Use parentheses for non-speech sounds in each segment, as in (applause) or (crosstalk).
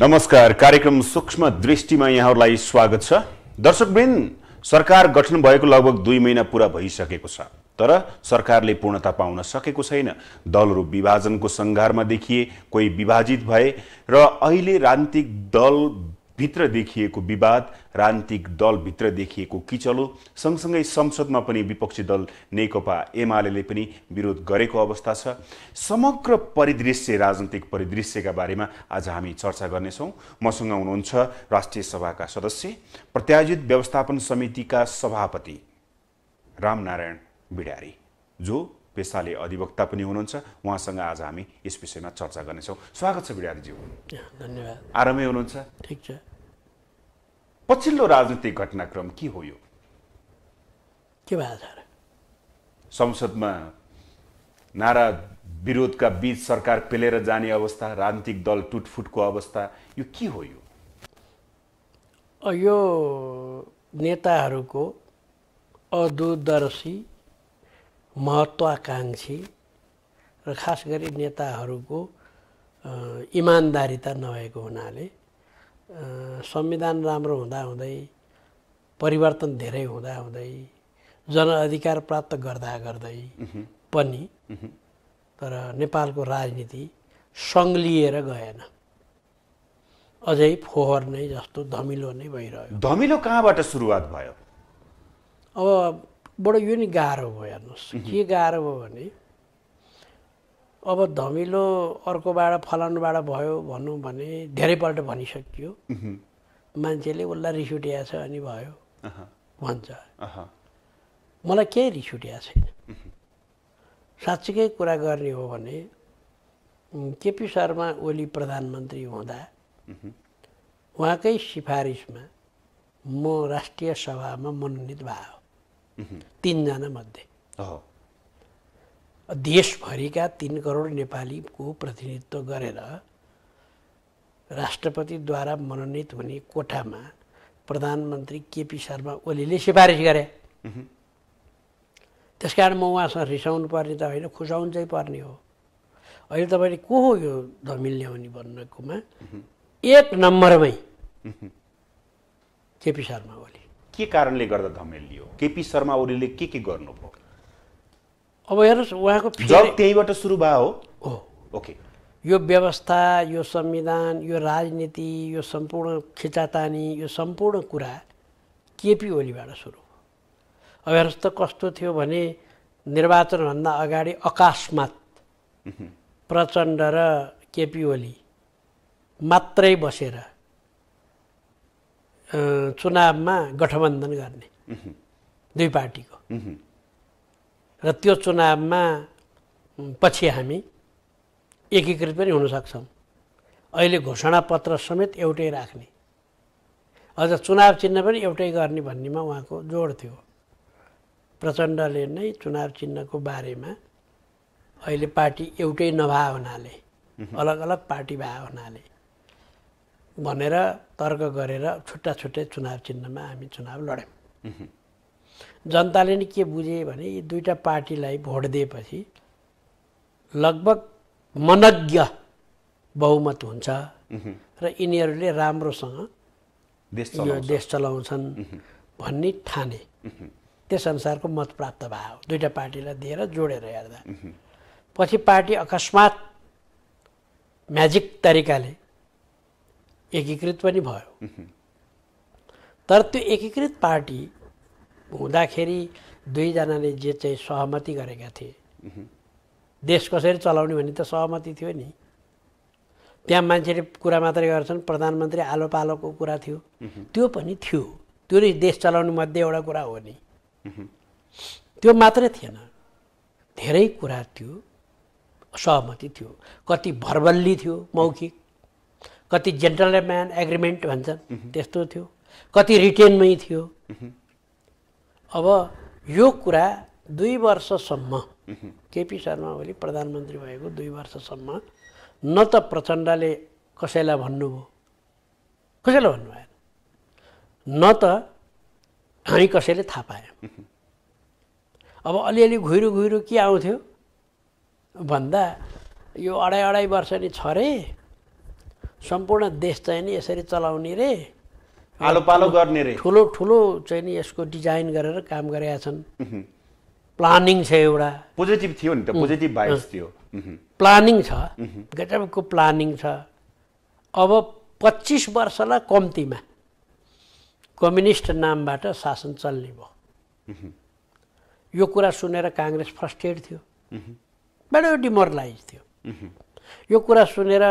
नमस्कार कार्यक्रम सूक्ष्म दृष्टिमा यहाँहरूलाई स्वागत छ दर्शकवृन्द सरकार गठन भएको लगभग दुई महिना पुरा भइसकेको छ तर सरकारले पूर्णता पाउन सकेको छैन दलहरू विभाजनको सङ्घारमा देखिए कोही विभाजित भए र अहिले राजनीतिक दल भित्र देखिएको विवाद राजनीतिक दलभित्र देखिएको किचलो सँगसँगै संसदमा पनि विपक्षी दल नेकपा एमाले पनि विरोध गरेको अवस्था छ समग्र परिदृश्य राजनीतिक परिदृश्यका बारेमा आज हामी चर्चा गर्नेछौँ मसँग हुनुहुन्छ राष्ट्रिय सभाका सदस्य प्रत्यायोजित व्यवस्थापन समितिका सभापति रामनारायण बिडारी जो पेसाले अधिवक्ता पनि हुनुहुन्छ उहाँसँग आज हामी यस विषयमा चर्चा गर्नेछौँ स्वागत छ बिडारीज्यू धन्यवाद आरामै हुनुहुन्छ ठिक छ पछिल्लो राजनीतिक घटनाक्रम के हो यो के भयो संसदमा नारा विरोधका बीच सरकार पेलेर जाने अवस्था राजनीतिक दल टुटफुटको अवस्था यो के हो यो यो नेताहरूको अदूरदर्शी महत्त्वाकाङ्क्षी र खास गरी नेताहरूको इमान्दारिता नभएको हुनाले संविधान राम्रो हुँदा हुँदै परिवर्तन धेरै हुँदा हुँदाहुँदै जनअधिकार प्राप्त गर्दा गर्दै पनि तर नेपालको राजनीति सङ्लिएर गएन अझै फोहोर नै जस्तो धमिलो नै भइरह्यो धमिलो कहाँबाट सुरुवात भयो अब बडो यो नि गाह्रो भयो हेर्नुहोस् के गाह्रो भयो भने अब धमिलो अर्कोबाट फलानुबाट भयो भनौँ भने धेरैपल्ट भनिसकियो मान्छेले उसलाई रिस उठिया छ अनि भयो भन्छ मलाई केही रिस उठिया छैन साँच्चीकै कुरा गर्ने हो भने केपी शर्मा ओली प्रधानमन्त्री हुँदा उहाँकै सिफारिसमा म राष्ट्रिय सभामा मनोनित भयो तिनजना मध्ये देशभरिका तिन करोड नेपालीको प्रतिनिधित्व गरेर राष्ट्रपतिद्वारा मनोनित हुने कोठामा प्रधानमन्त्री केपी शर्मा ओलीले सिफारिस गरे त्यस कारण म उहाँसँग रिसाउनु पर्ने त होइन खुसाउनु चाहिँ पर्ने हो अहिले तपाईँले को हो यो धमिल ल्याउने भन्नकोमा एक नम्बरमै केपी शर्मा ओली के कारणले गर्दा धमिल लियो केपी शर्मा ओलीले के के गर्नुभयो अब हेर्नुहोस् उहाँको जब त्यहीँबाट सुरु भयो हो ओके यो व्यवस्था यो संविधान यो राजनीति यो सम्पूर्ण खिचातानी यो सम्पूर्ण कुरा केपी ओलीबाट सुरु अब हेर्नुहोस् त कस्तो थियो भने निर्वाचनभन्दा अगाडि अकास्मात प्रचण्ड र केपी ओली मात्रै बसेर चुनावमा गठबन्धन गर्ने दुई पार्टीको र त्यो चुनावमा पछि हामी एकीकृत पनि हुनसक्छौँ अहिले घोषणापत्र समेत एउटै राख्ने अझ चुनाव चिन्ह पनि एउटै गर्ने भन्नेमा उहाँको जोड थियो प्रचण्डले नै चुनाव चिन्हको बारेमा अहिले पार्टी एउटै नभए हुनाले अलग अलग पार्टी भए हुनाले भनेर तर्क गरेर छुट्टा छुट्टै चुनाव चिन्हमा हामी चुनाव लड्यौँ जनताले नि के बुझे भने यी दुईवटा पार्टीलाई भोट दिएपछि लगभग मनज्ञ बहुमत हुन्छ र यिनीहरूले राम्रोसँग यो देश चलाउँछन् भन्ने ठाने त्यसअनुसारको मत प्राप्त भयो दुईवटा पार्टीलाई दिएर जोडेर हेर्दा पछि पार्टी अकस्मात म्याजिक तरिकाले एकीकृत पनि भयो तर त्यो एकीकृत पार्टी हुँदाखेरि दुईजनाले जे चाहिँ सहमति गरेका थिए देश कसरी चलाउने भन्ने त सहमति थियो नि त्यहाँ मान्छेले कुरा मात्रै गर्छन् प्रधानमन्त्री आलो पालोको कुरा थियो त्यो पनि थियो त्यो नै देश चलाउनु मध्ये एउटा कुरा हो नि त्यो मात्रै थिएन धेरै कुरा थियो सहमति थियो कति भरबल्ली थियो मौखिक कति जेन्टलम्यान एग्रिमेन्ट भन्छन् त्यस्तो थियो कति रिटेनमै थियो अब यो कुरा दुई वर्षसम्म केपी शर्मा ओली प्रधानमन्त्री भएको दुई वर्षसम्म न त प्रचण्डले कसैलाई भन्नुभयो कसैलाई भन्नु भएन न त हामी कसैले थाहा पायौँ अब अलिअलि घुइरो घुइरो के आउँथ्यो भन्दा यो अढाई अढाई वर्ष नि छ रे सम्पूर्ण देश चाहिँ नि यसरी चलाउने रे आलो गर्ने रे ठुलो ठुलो चाहिँ नि यसको डिजाइन गरेर काम गरेका छन् प्लानिङ छ एउटा पोजिटिभ थियो नि त पोजिटिभ भाइब्स थियो प्लानिङ छ गजबको प्लानिङ छ अब पच्चिस वर्षलाई कम्तीमा कम्युनिस्ट नामबाट शासन चल्ने भयो यो कुरा सुनेर काङ्ग्रेस फर्स्टेड थियो बडो डिमोरलाइज थियो यो कुरा सुनेर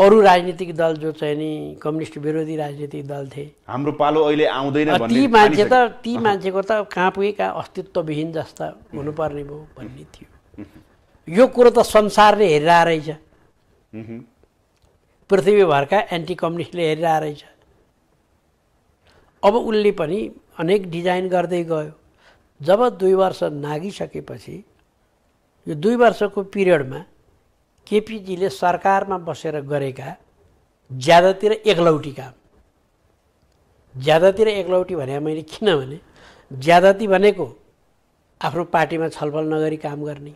अरू राजनीतिक दल जो चाहिँ नि कम्युनिस्ट विरोधी राजनीतिक दल थिए हाम्रो पालो अहिले आउँदैन ती मान्छे त ती मान्छेको त कहाँ पुगे कहाँ अस्तित्वविहीन जस्ता हुनुपर्ने भयो भन्ने थियो यो कुरो त संसारले हेरिरहेछ रहेछ पृथ्वीभरका एन्टी कम्युनिस्टले हेरिरहेछ रहेछ अब उसले पनि अनेक डिजाइन गर्दै गयो जब दुई वर्ष नागिसकेपछि यो दुई वर्षको पिरियडमा केपिजीले सरकारमा बसेर गरेका ज्यादातिर एकलौटी काम ज्यादातिर एकलौटी भने मैले किनभने ज्यादाती भनेको आफ्नो पार्टीमा छलफल नगरी काम गर्ने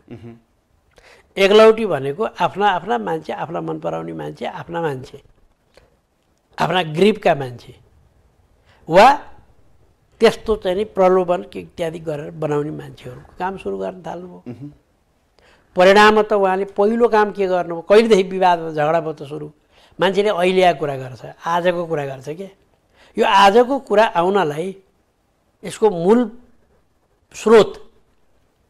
एकलौटी भनेको आफ्ना आफ्ना मान्छे आफ्ना मन पराउने मान्छे आफ्ना मान्छे आफ्ना ग्रिपका मान्छे वा त्यस्तो चाहिँ नि प्रलोभन के इत्यादि गरेर बनाउने मान्छेहरूको काम सुरु गर्न थाल्नुभयो परिणाममा त उहाँले पहिलो काम के गर्नु कहिलेदेखि विवाद झगडा भयो त सुरु मान्छेले अहिलेका कुरा गर्छ आजको कुरा गर्छ के यो आजको कुरा आउनलाई यसको मूल स्रोत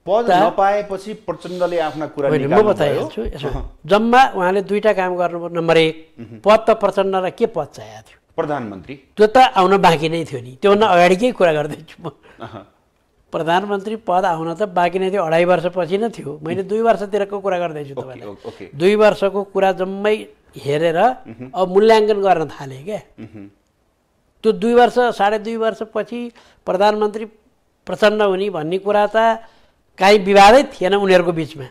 पद नपाएपछि प्रचण्डले आफ्ना कुरा म बताइहाल्छु यसो जम्मा उहाँले दुईवटा काम गर्नुभयो नम्बर एक पद त प्रचण्डलाई के पद चाहिएको थियो प्रधानमन्त्री त्यो त आउन बाँकी नै थियो नि त्योभन्दा अगाडिकै कुरा गर्दैछु म प्रधानमन्त्री पद आउन त बाँकी नै थियो अढाई वर्षपछि नै थियो मैले दुई वर्षतिरको कुरा गर्दैछु तपाईँलाई दुई वर्षको कुरा जम्मै हेरेर अब मूल्याङ्कन गर्न थालेँ क्या त्यो दुई वर्ष साढे दुई वर्षपछि प्रधानमन्त्री प्रचण्ड हुने भन्ने कुरा त काहीँ विवादै थिएन उनीहरूको बिचमा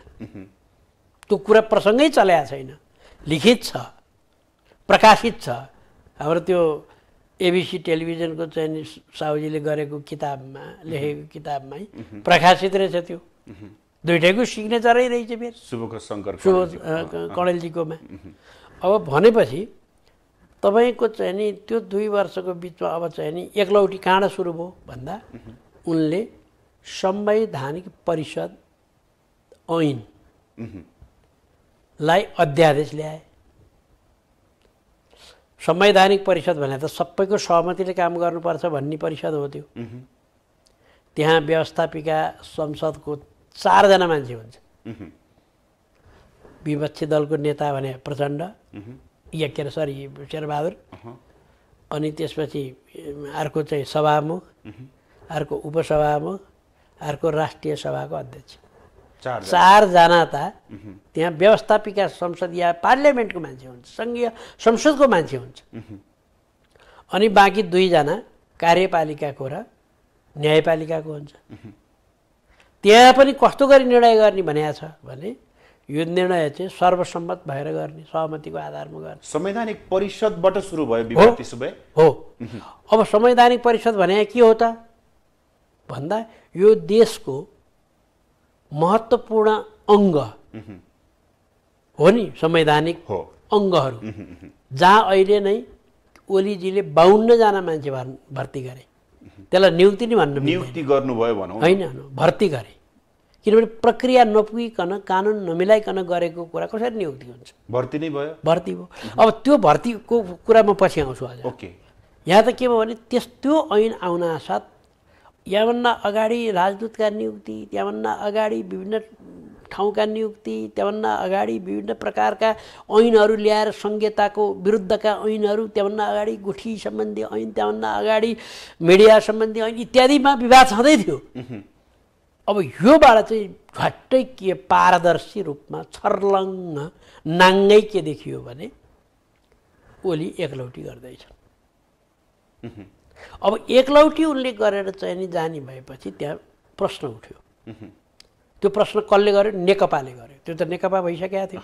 त्यो कुरा प्रसङ्गै चलेको छैन लिखित छ प्रकाशित छ हाम्रो त्यो एबिसी टेलिभिजनको चाहिँ नि साउजीले गरेको किताबमा लेखेको किताबमै प्रकाशित रहेछ त्यो दुइटैको सिग्नेचरै रहेछ फेरि शुभ कणेलजीकोमा अब भनेपछि तपाईँको चाहिँ नि त्यो दुई वर्षको बिचमा अब चाहिँ नि एकलौटी कहाँबाट सुरु भयो भन्दा उनले संवैधानिक परिषद ऐनलाई अध्यादेश ल्याए संवैधानिक परिषद भने त सबैको सहमतिले काम गर्नुपर्छ भन्ने परिषद हो त्यो त्यहाँ व्यवस्थापिका संसदको चारजना मान्छे हुन्छ विपक्षी दलको नेता भने प्रचण्ड या के अरे सरी शेरबहादुर अनि त्यसपछि अर्को चाहिँ सभामुख अर्को उपसभामुख अर्को राष्ट्रिय सभाको अध्यक्ष चारजना त त्यहाँ व्यवस्थापिका संसद या पार्लियामेन्टको मान्छे हुन्छ सङ्घीय संसदको मान्छे हुन्छ अनि बाँकी दुईजना कार्यपालिकाको र न्यायपालिकाको हुन्छ त्यहाँ पनि कस्तो गरी निर्णय गर्ने भनेको छ भने यो निर्णय चाहिँ सर्वसम्मत भएर गर्ने सहमतिको आधारमा गर्ने संवैधानिक परिषदबाट सुरु भयो हो अब संवैधानिक परिषद भने के हो त भन्दा यो देशको महत्वपूर्ण अङ्ग हो नि संवैधानिक हो अङ्गहरू जहाँ अहिले नै ओलीजीले बाहुन्नजना मान्छे भर्ती गरे त्यसलाई नियुक्ति नै भन्नु नियुक्ति गर्नुभयो भनौँ होइन भर्ती गरे किनभने प्रक्रिया नपुगिकन कानुन नमिलाइकन गरेको कुरा कसरी नियुक्ति हुन्छ भर्ती नै भयो भर्ती भयो अब त्यो भर्तीको कुरा म पछि आउँछु आज ओके यहाँ त के भयो भने त्यस्तो ऐन आउन साथ यहाँभन्दा अगाडि राजदूतका नियुक्ति त्यहाँभन्दा अगाडि विभिन्न ठाउँका नियुक्ति त्यहाँभन्दा अगाडि विभिन्न प्रकारका ऐनहरू ल्याएर संहिताको विरुद्धका ऐनहरू त्यहाँभन्दा अगाडि गुठी सम्बन्धी ऐन त्यहाँभन्दा अगाडि मिडिया सम्बन्धी ऐन इत्यादिमा विवाद छँदै थियो अब योबाट चाहिँ झट्टै के पारदर्शी रूपमा छर्लङ्ग नाङ्गै के देखियो भने ओली एकलौटी गर्दैछन् अब एकलौटी उनले गरेर चाहिँ नि जाने भएपछि त्यहाँ प्रश्न उठ्यो त्यो प्रश्न कसले गर्यो नेकपाले गर्यो त्यो त नेकपा भइसकेको थियो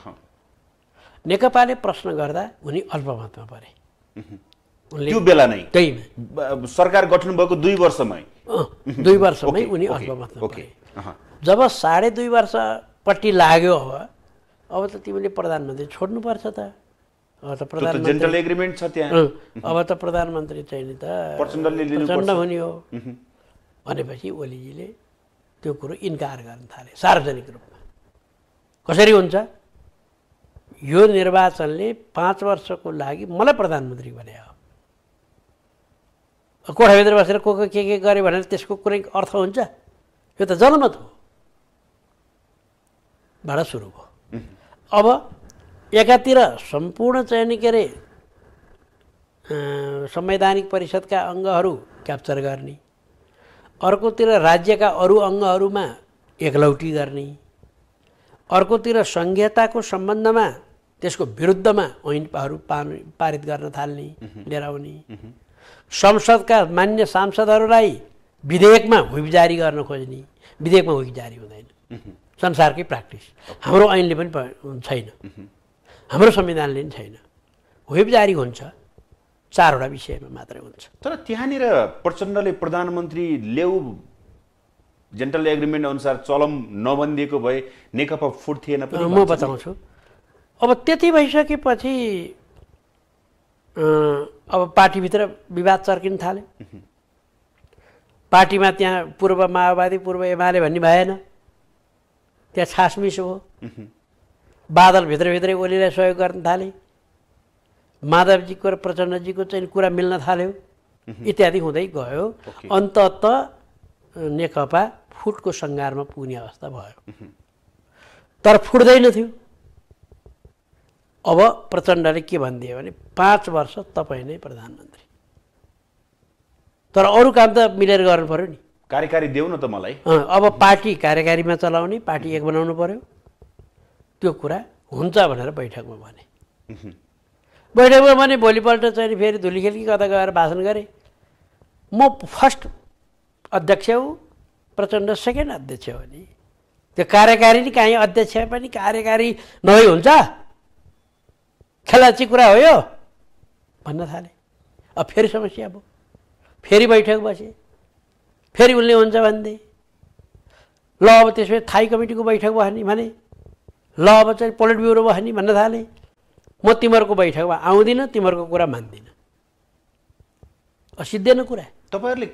नेकपाले प्रश्न गर्दा उनी अल्पमतमा परे त्यो बेला नै त्यहीमा सरकार गठन भएको दुई वर्षमै दुई वर्षमै उनी अल्पमतमा परे जब साढे दुई वर्षपट्टि लाग्यो अब अब त तिमीले प्रधानमन्त्री छोड्नुपर्छ त अब त प्रधानमन्त्री एग्रिमेन्ट छ त प्रधानमन्त्री चाहिँ नि त प्रचण्ड हुने हो भनेपछि ओलीजीले त्यो कुरो इन्कार गर्न थाले सार्वजनिक रूपमा कसरी हुन्छ यो निर्वाचनले पाँच वर्षको लागि मलाई प्रधानमन्त्री भने हो कोठाभित्र बसेर को को के के गरे भनेर त्यसको कुनै अर्थ हुन्छ यो त जनमत हो बाट सुरु भयो अब एकातिर सम्पूर्ण चाहिँ के अरे संवैधानिक परिषदका अङ्गहरू क्याप्चर गर्ने अर्कोतिर राज्यका अरू अङ्गहरूमा एकलौटी गर्ने अर्कोतिर सङ्घीयताको सम्बन्धमा त्यसको विरुद्धमा ऐनहरू पारित गर्न थाल्ने लिएर आउने संसदका मान्य सांसदहरूलाई विधेयकमा हुइप जारी गर्न खोज्ने विधेयकमा हुइप जारी हुँदैन संसारकै प्र्याक्टिस हाम्रो ऐनले पनि छैन हाम्रो संविधानले नि छैन जारी हुन्छ चारवटा विषयमा मात्रै हुन्छ तर त्यहाँनिर प्रचण्डले प्रधानमन्त्री ल्याउ जेन्टल एग्रिमेन्ट अनुसार चलम नबन्दिएको भए नेकपा फुट थिएन म बताउँछु अब त्यति भइसकेपछि अब पार्टीभित्र विवाद चर्किन थाल्यो पार्टीमा त्यहाँ पूर्व माओवादी पूर्व एमाले भन्ने भएन त्यहाँ छासमिस हो बादल भित्रभित्रै ओलीलाई सहयोग गर्न थाले माधवजीको र प्रचण्डजीको चाहिँ कुरा मिल्न थाल्यो इत्यादि हुँदै गयो अन्तत नेकपा फुटको सङ्घारमा पुग्ने अवस्था भयो तर फुट्दैन थियो अब प्रचण्डले के भनिदियो भने पाँच वर्ष तपाईँ नै प्रधानमन्त्री तर अरू काम त मिलेर गर्नु पऱ्यो नि कार्यकारी देऊ न त मलाई अब पार्टी कार्यकारीमा चलाउने पार्टी एक बनाउनु पऱ्यो त्यो कुरा हुन्छ भनेर बैठकमा भने बैठकमा भने भोलिपल्ट चाहिँ फेरि धुलीखेलकी कता गएर भाषण गरेँ म फर्स्ट अध्यक्ष हो प्रचण्ड सेकेन्ड अध्यक्ष हो नि त्यो कार्यकारी नि काहीँ अध्यक्ष पनि कार्यकारी नभई हुन्छ खेलाची कुरा हो यो भन्न थालेँ अब फेरि समस्या भयो फेरि बैठक बसेँ फेरि उसले हुन्छ भन्दै ल अब त्यसपछि थाई कमिटीको बैठक भयो भने ल अब चाहिँ पोलिट ब्युरो भयो नि भन्न थालेँ म तिमीहरूको बैठकमा आउँदिनँ तिमीहरूको कुरा मान्दिनँ असिद्धेन कुरा तपाईँहरूले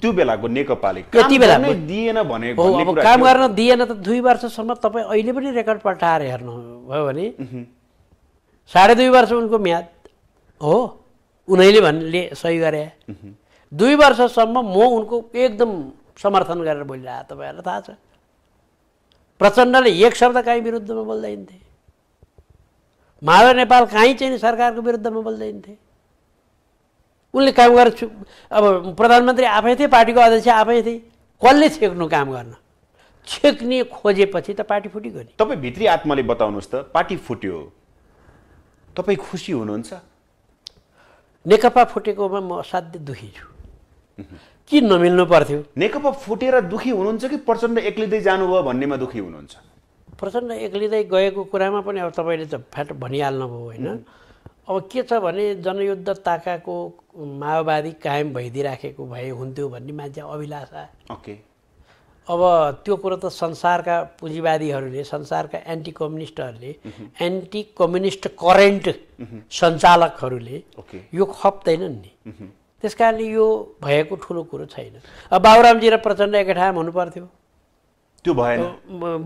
त्यो बेलाको नेकपाले त्यति बेला दिएन भने काम गर्न दिएन त दुई वर्षसम्म तपाईँ अहिले पनि रेकर्ड पल्टाएर हेर्नुभयो भने साढे दुई वर्ष उनको म्याद हो उनैले भन्ने सही गरे दुई वर्षसम्म म उनको एकदम समर्थन गरेर बोलिरहेको तपाईँहरूलाई थाहा छ प्रचण्डले एक शब्द काहीँ विरुद्धमा बोल्दैनथे माधव नेपाल काहीँ चाहिँ सरकारको विरुद्धमा बोल्दैनथे उनले काम गरेर अब प्रधानमन्त्री आफै थिए पार्टीको अध्यक्ष आफै थिए कसले छेक्नु काम गर्न छेक्ने खोजेपछि त पार्टी फुटेको नि तपाईँ भित्री आत्माले बताउनुहोस् त पार्टी फुट्यो तपाईँ खुसी हुनुहुन्छ नेकपा फुटेकोमा म असाध्य दुखी छु कि नमिल्नु पर्थ्यो नेकपा फुटेर दुखी हुनुहुन्छ कि प्रचण्ड एक्लिँदै जानुभयो भन्नेमा दुखी हुनुहुन्छ प्रचण्ड एक्लिँदै गएको कुरामा पनि अब तपाईँले त फ्याट भनिहाल्नुभयो होइन अब के छ भने जनयुद्ध ताकाको माओवादी कायम भइदिइराखेको भए हुन्थ्यो भन्ने मान्छे अभिलाषा ओके अब त्यो कुरो त संसारका पुँजीवादीहरूले संसारका एन्टी कम्युनिस्टहरूले एन्टी कम्युनिस्ट करेन्ट सञ्चालकहरूले यो खप्दैनन् नि त्यस कारणले यो भएको ठुलो कुरो छैन अब बाबुरामजी र प्रचण्ड एकै ठाउँमा हुनुपर्थ्यो त्यो भएन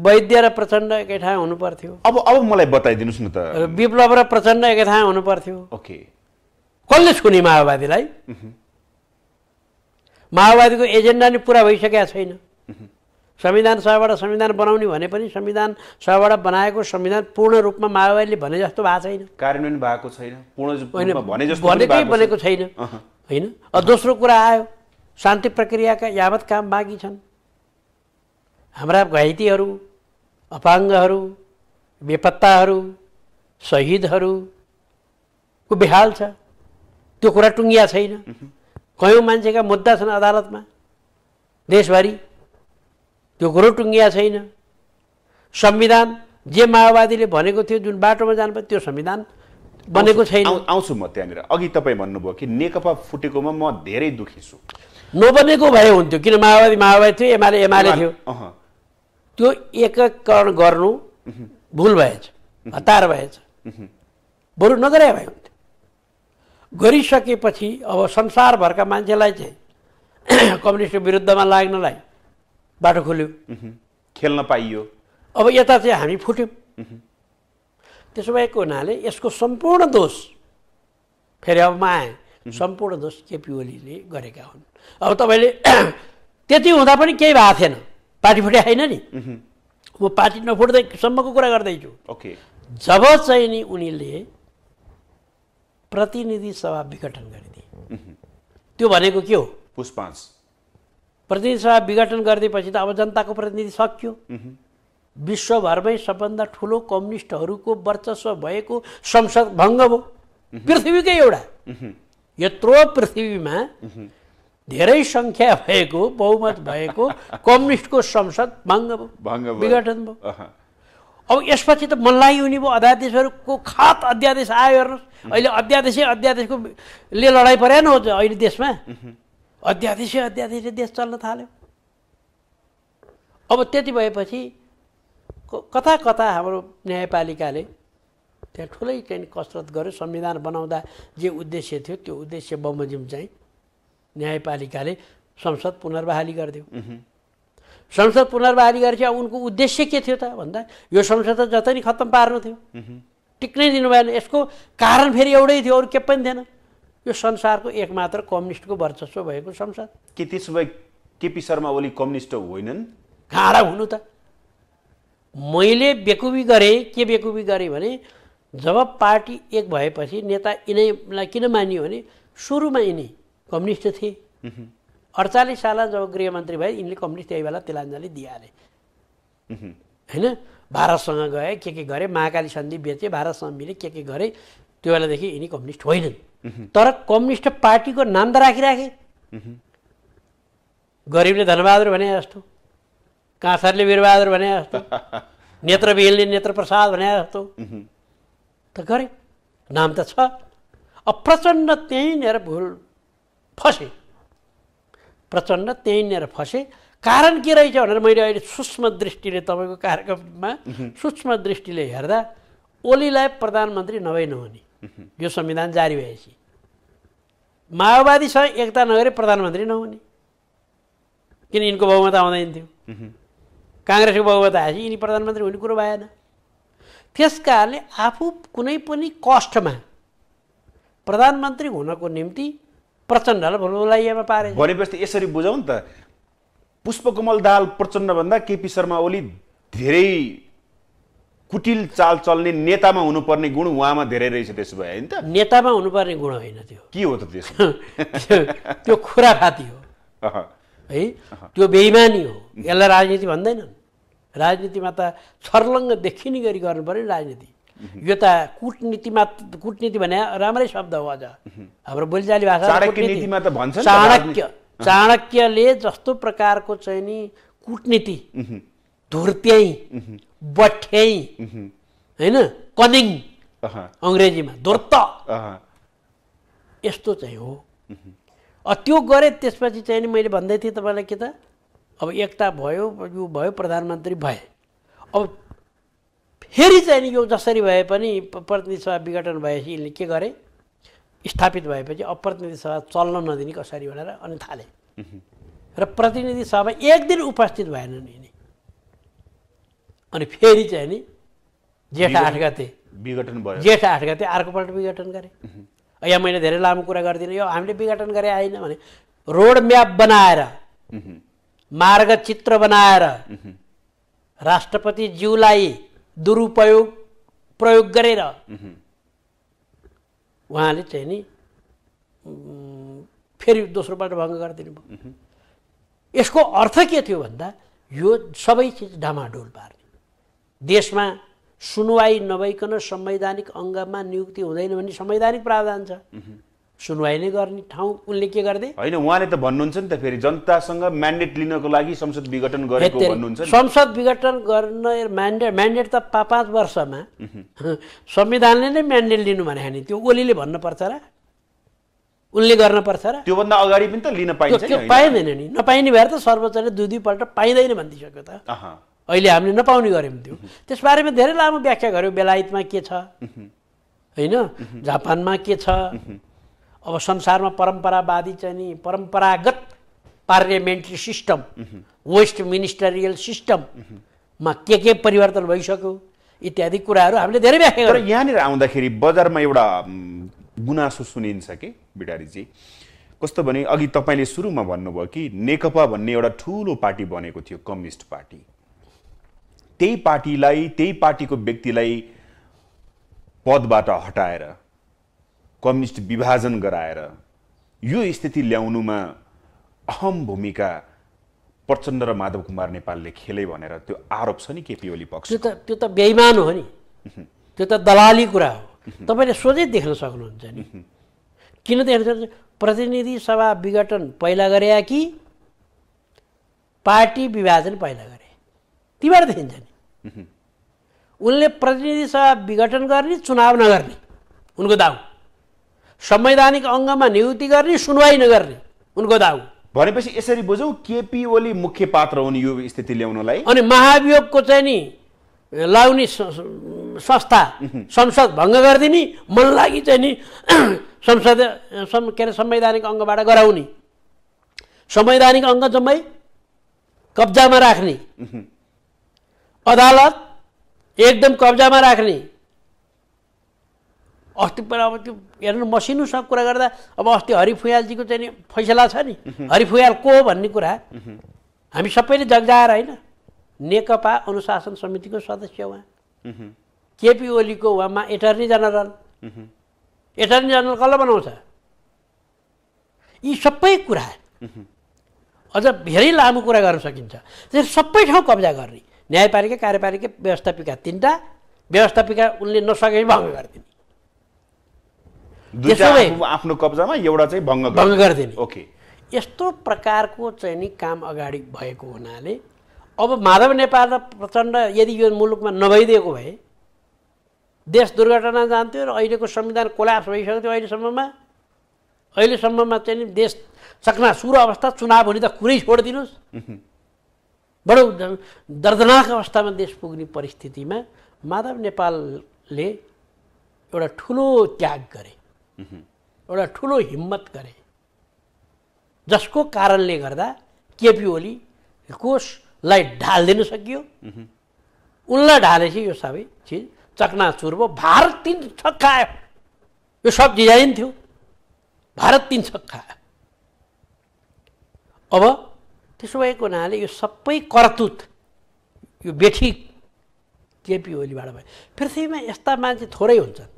वैद्य र प्रचण्ड एकै ठाउँ हुनुपर्थ्यो अब अब मलाई बताइदिनुहोस् न त विप्लव र प्रचण्ड एकै ठाउँ हुनुपर्थ्यो ओके कसले छुने माओवादीलाई माओवादीको एजेन्डा नै पुरा भइसकेका छैन संविधान सभाबाट संविधान बनाउने भने पनि संविधान सभाबाट बनाएको संविधान पूर्ण रूपमा माओवादीले भने जस्तो भएको छैन कार्यान्वयन भएको छैन पूर्ण भनेकै बनेको छैन होइन दोस्रो कुरा आयो शान्ति प्रक्रियाका यावत काम बाँकी छन् हाम्रा घाइतेहरू अपाङ्गहरू बेपत्ताहरू सहिदहरूको बेहाल छ त्यो कुरा टुङ्गिया छैन कयौँ मान्छेका मुद्दा छन् अदालतमा देशभरि त्यो कुरो टुङ्गिया छैन संविधान जे माओवादीले भनेको थियो जुन बाटोमा जानुपर्छ त्यो संविधान बनेको छैन आउँछु म त्यहाँनिर अघि तपाईँ भन्नुभयो कि नेकपा फुटेकोमा म धेरै दुखी छु नबनेको भए हुन्थ्यो किन माओवादी माओवादी थियो एमाले एमाले थियो त्यो एकीकरण गर्नु भुल भएछ हतार भएछ बरु नगरे भए हुन्थ्यो गरिसकेपछि अब संसारभरका मान्छेलाई चाहिँ (clears throat) कम्युनिस्टको विरुद्धमा लाग्नलाई बाटो खोल्यो खेल्न पाइयो अब यता चाहिँ हामी फुट्यौँ त्यसो भएको हुनाले यसको सम्पूर्ण दोष फेरि अब म सम्पूर्ण दोष केपी ओलीले गरेका हुन् अब तपाईँले (clears throat) त्यति हुँदा पनि केही भएको थिएन पार्टी फुटे होइन नि म पार्टी नफुट्दैसम्मको कुरा गर्दैछु ओके जब चाहिँ नि उनीले प्रतिनिधि सभा विघटन गरिदिए त्यो भनेको के हो पुष्पांश प्रतिनिधि सभा विघटन गरिदिएपछि त अब जनताको प्रतिनिधि सक्यो विश्वभरमै सबभन्दा ठुलो कम्युनिस्टहरूको वर्चस्व भएको संसद भङ्ग भयो पृथ्वीकै एउटा यत्रो पृथ्वीमा धेरै सङ्ख्या भएको बहुमत भएको कम्युनिस्टको संसद भङ्ग भयो विघटन भयो अब यसपछि त मल्लाइ हुने भयो अध्यादेशहरूको खात अध्यादेश आयो हेर्नुहोस् अहिले अध्यादेशै अध्यादेशको ले लडाइँ परेन हो अहिले देशमा अध्यादेशै अध्यादेशले देश चल्न थाल्यो अब त्यति भएपछि कता कता हाम्रो न्यायपालिकाले त्यहाँ ठुलै चाहिँ कसरत गर्यो संविधान बनाउँदा जे उद्देश्य थियो त्यो उद्देश्य बमोजिम चाहिँ न्यायपालिकाले संसद पुनर्बहाली गरिदियो संसद पुनर्बहाली गरेपछि अब उनको उद्देश्य के थियो त भन्दा यो संसद त जतै नि खत्तम पार्नु थियो टिक्नै दिनु भएन यसको कारण फेरि एउटै थियो अरू के पनि थिएन यो संसारको एकमात्र कम्युनिस्टको वर्चस्व भएको संसद के त्यसो भए केपी शर्मा ओली कम्युनिस्ट होइनन् घाँडा हुनु त मैले बेकुबी गरेँ के बेकुबी गरेँ भने जब पार्टी एक भएपछि नेता यिनैलाई किन मानियो भने सुरुमा यिनी कम्युनिस्ट थिए अडचालिस साल जब गृहमन्त्री भए यिनले कम्युनिस्ट त्यही बेला तिलाञ्जली दिइहाले होइन भारतसँग गए के के गरे महाकाली सन्धि बेचे भारतसँग मिले के के गरे त्यो बेलादेखि यिनी कम्युनिस्ट होइनन् तर कम्युनिस्ट पार्टीको नाम त राखिराखे गरिबले धनबहादुर भने जस्तो काँसरले वीरबहादुर भने जस्तो नेत्रविहीनले नेत्रप्रसाद भने जस्तो त गरे नाम त छ प्रचण्ड त्यहीँनिर भुल फसे प्रचण्ड त्यहीँनिर फसे कारण के रहेछ भनेर मैले अहिले सूक्ष्म दृष्टिले तपाईँको कार्यक्रममा सूक्ष्म दृष्टिले हेर्दा ओलीलाई प्रधानमन्त्री नभई नहुने यो संविधान जारी भएपछि माओवादीसँग एकता नगरी प्रधानमन्त्री नहुने किन यिनको बहुमत आउँदैन थियो काङ्ग्रेसको बहुमत आएपछि यिनी प्रधानमन्त्री हुने कुरो भएन त्यस कारणले आफू कुनै पनि कष्टमा प्रधानमन्त्री हुनको निम्ति प्रचण्डलाई भुलभुलाइयामा पारे भनेपछि यसरी बुझौँ नि त पुष्पकमल दाल प्रचण्डभन्दा केपी शर्मा ओली धेरै कुटिल चाल चल्ने नेतामा हुनुपर्ने गुण उहाँमा धेरै रहेछ त्यसो भए होइन त नेतामा हुनुपर्ने गुण होइन त्यो के हो त त्यसो (laughs) त्यो खुराफाती हो है त्यो बेइमानी हो यसलाई राजनीति भन्दैनन् राजनीतिमा त छर्लङ्ग देखिने गरी गर्नु पऱ्यो नि राजनीति यो त कुटनीतिमा कुटनीति भने राम्रै शब्द हो अझ हाम्रो बोलीचाली भाषा चाणक्य चाणक्यले जस्तो प्रकारको चाहिँ नि कुटनीति धुर्त्याई बठ्याई होइन कनिङ अङ्ग्रेजीमा धुर्त यस्तो चाहिँ हो त्यो गरेँ त्यसपछि चाहिँ नि मैले भन्दै थिएँ तपाईँलाई के त अब एकता भयो यो भयो प्रधानमन्त्री भए अब फेरि चाहिँ नि यो जसरी भए पनि प्रतिनिधि सभा विघटन भएपछि यिनले के गरे स्थापित भएपछि अब प्रतिनिधि सभा चल्न नदिने कसरी भनेर अनि थाले र प्रतिनिधि सभा एक दिन उपस्थित भएन नि अनि फेरि चाहिँ नि जेठ आठ गते विघटन भयो जेठ आठ गते अर्कोपल्ट विघटन गरे यहाँ मैले धेरै लामो कुरा गरिदिनँ यो हामीले विघटन गरे आएन भने रोड म्याप बनाएर मार्गचित्र चित्र बनाएर राष्ट्रपतिज्यूलाई दुरुपयोग प्रयोग गरेर उहाँले चाहिँ नि फेरि दोस्रोपल्ट भङ्ग गरिदिनु भयो यसको अर्थ के थियो भन्दा यो सबै चिज डामाडोल पार्ने देशमा सुनवाई नभइकन संवैधानिक अङ्गमा नियुक्ति हुँदैन भने संवैधानिक प्रावधान छ सुनवाई नै गर्ने ठाउँ उनले के गर्दै होइन उहाँले त भन्नुहुन्छ नि त फेरि जनतासँग म्यान्डेट लिनको लागि संसद विघटन गरेको भन्नुहुन्छ संसद विघटन गर्न म्यान्डेट म्यान्डेट त पाँच पाँच वर्षमा (laughs) संविधानले नै म्यान्डेट लिनु भने नि त्यो ओलीले भन्नुपर्छ र उनले गर्न पर्छ र त्योभन्दा अगाडि पनि त लिन पाइन्छ त्यो पाइँदैन नि नपाइने भएर त सर्वोच्चले दुई दुईपल्ट पाइँदैन भनिदिइसक्यो त अहिले हामीले नपाउने गऱ्यौँ त्यो त्यसबारेमा धेरै लामो व्याख्या गऱ्यौँ बेलायतमा के छ होइन जापानमा के छ अब संसारमा परम्परावादी चाहिँ नि परम्परागत पार्लियामेन्ट्री सिस्टम वेस्ट मिनिस्टरियल सिस्टममा के के परिवर्तन भइसक्यो इत्यादि कुराहरू हामीले धेरै व्याख्या तर यहाँनिर आउँदाखेरि बजारमा एउटा गुनासो सुनिन्छ कि बिटारीजी कस्तो भने अघि तपाईँले सुरुमा भन्नुभयो कि नेकपा भन्ने एउटा ठुलो पार्टी बनेको थियो कम्युनिस्ट पार्टी त्यही पार्टीलाई त्यही पार्टीको व्यक्तिलाई पदबाट हटाएर कम्युनिस्ट विभाजन गराएर यो स्थिति ल्याउनुमा अहम भूमिका प्रचण्ड र माधव कुमार नेपालले खेले भनेर त्यो आरोप छ नि केपी ओली पक्ष त्यो त त्यो त बेइमान हो नि त्यो त दलाली कुरा हो तपाईँले सोझै देख्न सक्नुहुन्छ नि किन देख्न सक्नुहुन्छ प्रतिनिधि सभा विघटन पहिला गरे कि पार्टी विभाजन पहिला गरे तिमीहरू देखिन्छ नि उनले प्रतिनिधि सभा विघटन गर्ने चुनाव नगर्ने उनको दाउ संवैधानिक अङ्गमा नियुक्ति गर्ने सुनवाई नगर्ने उनको दाउ भनेपछि यसरी बुझौँ केपी ओली मुख्य पात्र हुने यो स्थिति ल्याउनलाई अनि महाभियोगको चाहिँ नि लाउने संस्था संसद भङ्ग गरिदिने मन लागि चाहिँ नि (clears throat) संसद के अरे संवैधानिक अङ्गबाट गराउने संवैधानिक अङ्ग जम्मै कब्जामा राख्ने अदालत एकदम कब्जामा राख्ने अस्ति अब त्यो हेर्नु मसिनोसँग कुरा गर्दा अब अस्ति हरिफुयालजीको चाहिँ नि फैसला छ नि हरिफुयाल को हो भन्ने कुरा हामी सबैले जगजाएर होइन नेकपा अनुशासन समितिको सदस्य उहाँ केपी ओलीको उहाँमा एटर्नी जनरल एटर्नी जनरल कसलाई बनाउँछ यी सबै कुरा अझ धेरै लामो कुरा गर्न सकिन्छ त्यसरी सबै ठाउँ कब्जा गर्ने न्यायपालिका कार्यपालिका व्यवस्थापिका तिनवटा व्यवस्थापिका उनले नसके भङ्ग गरिदिने आफ्नो कब्जामा एउटा चाहिँ भङ्ग भङ्ग गरिदिने ओके यस्तो प्रकारको चाहिँ नि काम अगाडि भएको हुनाले अब माधव नेपाल र प्रचण्ड यदि यो मुलुकमा नभइदिएको भए देश दुर्घटना जान्थ्यो र अहिलेको संविधान कोलास भइसकेको थियो अहिलेसम्ममा अहिलेसम्ममा चाहिँ नि देश सुरु अवस्था चुनाव हुने त कुरै छोडिदिनुहोस् बडो दर्दनाक अवस्थामा देश पुग्ने परिस्थितिमा माधव नेपालले एउटा ठुलो त्याग गरे एउटा ठुलो हिम्मत गरे जसको कारणले गर्दा केपी ओली कोषलाई ढालिदिनु सकियो उनलाई ढालेपछि यो सबै चिज चकनाचुर भयो भारत तिन छक्का आयो यो सब डिजाइन थियो भारत तिन छक्का आयो अब त्यसो भएको हुनाले यो सबै करतुत यो बेठी केपी ओलीबाट भयो पृथ्वीमा यस्ता मान्छे थोरै हुन्छन्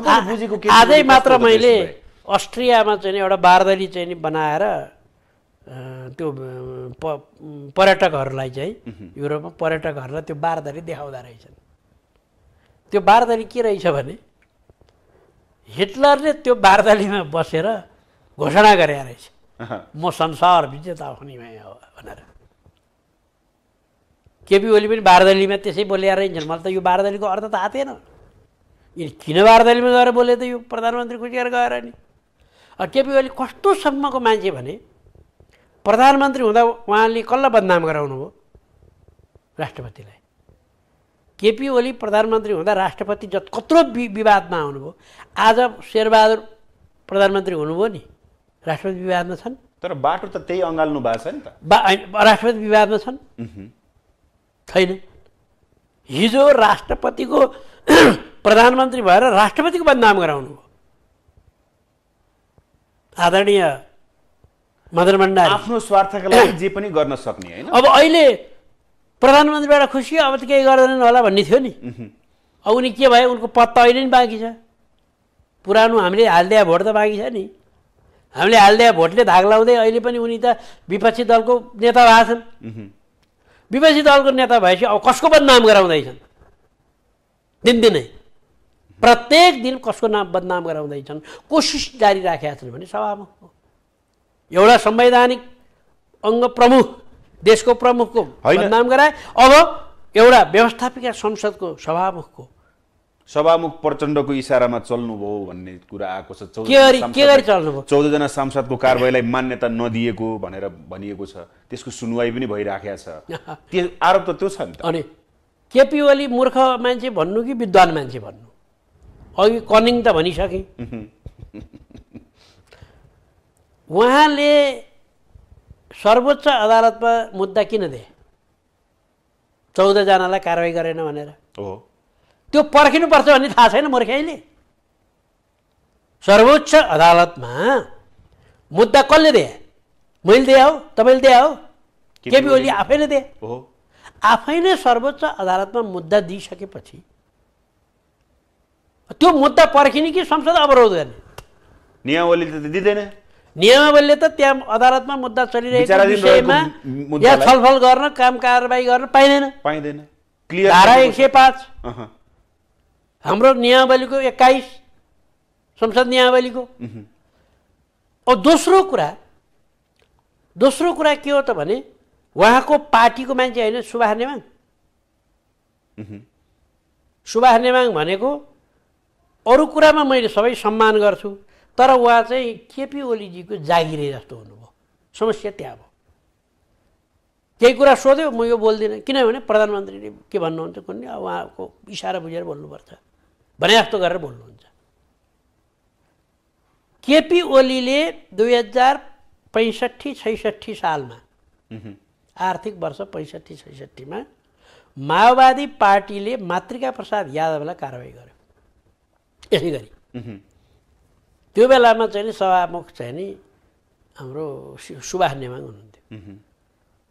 बुझेको आजै मात्र मैले अस्ट्रियामा चाहिँ एउटा बारदली चाहिँ नि बनाएर त्यो प पर्यटकहरूलाई चाहिँ युरोपमा पर्यटकहरूलाई त्यो बारदली देखाउँदा रहेछन् त्यो बारदली के रहेछ भने हिटलरले त्यो बारदलीमा बसेर घोषणा गरे रहेछ म संसार विजेता हुने भनेर केपी ओली पनि बारदलीमा त्यसै बोलिया रहेछन् मलाई त यो बारदलीको अर्थ थाहा थिएन यिनी किन वार्तालिमा गएर बोले त यो प्रधानमन्त्री खुसिएर गएर नि केपी ओली कस्तोसम्मको मान्छे भने प्रधानमन्त्री हुँदा उहाँले कसलाई बदनाम गराउनु भयो राष्ट्रपतिलाई केपी ओली प्रधानमन्त्री हुँदा राष्ट्रपति जत कत्रो विवादमा आउनुभयो आज शेरबहादुर प्रधानमन्त्री हुनुभयो नि राष्ट्रपति विवादमा छन् तर बाटो त त्यही अँगाल्नु भएको छ नि त राष्ट्रपति विवादमा छन् छैन हिजो राष्ट्रपतिको प्रधानमन्त्री भएर राष्ट्रपतिको बदनाम गराउनु भयो आदरणीय मदन भण्डारी आफ्नो स्वार्थको लागि जे पनि गर्न सक्ने होइन अब अहिले प्रधानमन्त्रीबाट खुसी अब त केही गर्दैन होला भन्ने थियो नि अब उनी के भयो उनको पद त अहिले पनि बाँकी छ पुरानो हामीले हालिदिया भोट त बाँकी छ नि हामीले हालिदिया भोटले धाग लाउँदै अहिले पनि उनी त विपक्षी दलको नेता भएको छन् विपक्षी दलको नेता भएपछि अब कसको बदनाम गराउँदैछन् दिनदिनै प्रत्येक दिन कसको नाम बदनाम गराउँदैछन् कोसिस जारी राखेका छन् भने सभामुख हो एउटा संवैधानिक अङ्ग प्रमुख देशको प्रमुखको नाम गराए अब एउटा व्यवस्थापिका संसदको सभामुखको सभामुख प्रचण्डको इसारामा चल्नुभयो भन्ने कुरा आएको छ चौधजना सांसदको कारवाहीलाई मान्यता नदिएको भनेर भनिएको छ त्यसको सुनवाई पनि भइराखेको छ (laughs) त्यो आरोप त त्यो छ नि त अनि केपी ओली मूर्ख मान्छे भन्नु कि विद्वान मान्छे भन्नु अघि कनिङ त भनिसकेँ (laughs) उहाँले सर्वोच्च अदालतमा मुद्दा किन दिए चौधजनालाई कारवाही गरेन भनेर हो त्यो पर्खिनुपर्छ भन्ने थाहा छैन मूर्ख्याइले सर्वोच्च अदालतमा मुद्दा कसले दिए मैले दिए हो तपाईँले दिए हो केपी ओली आफैले दिए हो आफैले सर्वोच्च अदालतमा मुद्दा दिइसकेपछि त्यो मुद्दा पर्खिने कि संसद अवरोध गर्ने नियमावलीले त दिँदैन नियमावलीले त त्यहाँ अदालतमा मुद्दा चलिरहेको विषयमा छलफल गर्न काम कारवाही गर्न पाइँदैन पाइँदैन क्लियर धारा एक सय पाँच हाम्रो नियमावलीको एक्काइस संसद नियमावलीको औ दोस्रो कुरा दोस्रो कुरा के हो त भने उहाँको पार्टीको मान्छे होइन सुभाष नेवाङ सुभाष नेवाङ भनेको अरू कुरामा मैले सबै सम्मान गर्छु तर उहाँ चाहिँ केपी ओलीजीको जागिरे जस्तो हुनुभयो समस्या त्यहाँ भयो केही कुरा सोध्यो म यो बोल्दिनँ किनभने प्रधानमन्त्रीले के भन्नुहुन्छ कुनै उहाँको इसारा बुझेर बोल्नुपर्छ भने जस्तो गरेर बोल्नुहुन्छ केपी ओलीले दुई हजार पैँसठी छैसठी सालमा आर्थिक वर्ष पैँसठी छैसठीमा माओवादी पार्टीले मातृका प्रसाद यादवलाई कारवाही गर्यो यसै गरी त्यो बेलामा चाहिँ नि सभामुख चाहिँ नि हाम्रो सुभाष नेमाङ हुनुहुन्थ्यो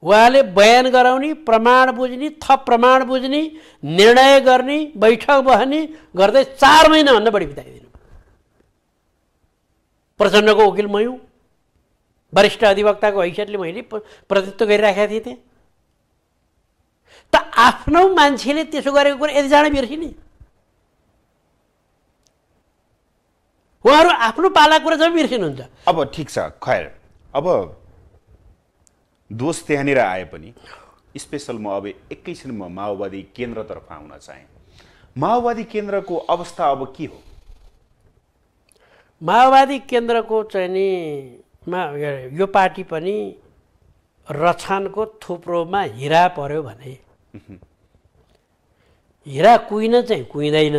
उहाँले बयान गराउने प्रमाण बुझ्ने थप प्रमाण बुझ्ने निर्णय गर्ने बैठक बस्ने गर्दै चार महिनाभन्दा बढी बिताइदिनु प्रचण्डको वकिल म वरिष्ठ अधिवक्ताको हैसियतले मैले प्रतित्व गरिराखेका थिएँ त्यहाँ त आफ्नो मान्छेले त्यसो गरेको कुरा यतिजना बिर्सिने उहाँहरू आफ्नो पाला कुरा जब बिर्सिनुहुन्छ अब ठिक छ खैर अब दोष त्यहाँनिर आए पनि स्पेसल म अब एकैछिन म माओवादी केन्द्रतर्फ आउन चाहेँ माओवादी केन्द्रको अवस्था अब के हो माओवादी केन्द्रको चाहिँ नि यो पार्टी पनि रछानको थुप्रोमा हिरा पर्यो भने हिरा कुहिन चाहिँ कुहिँदैन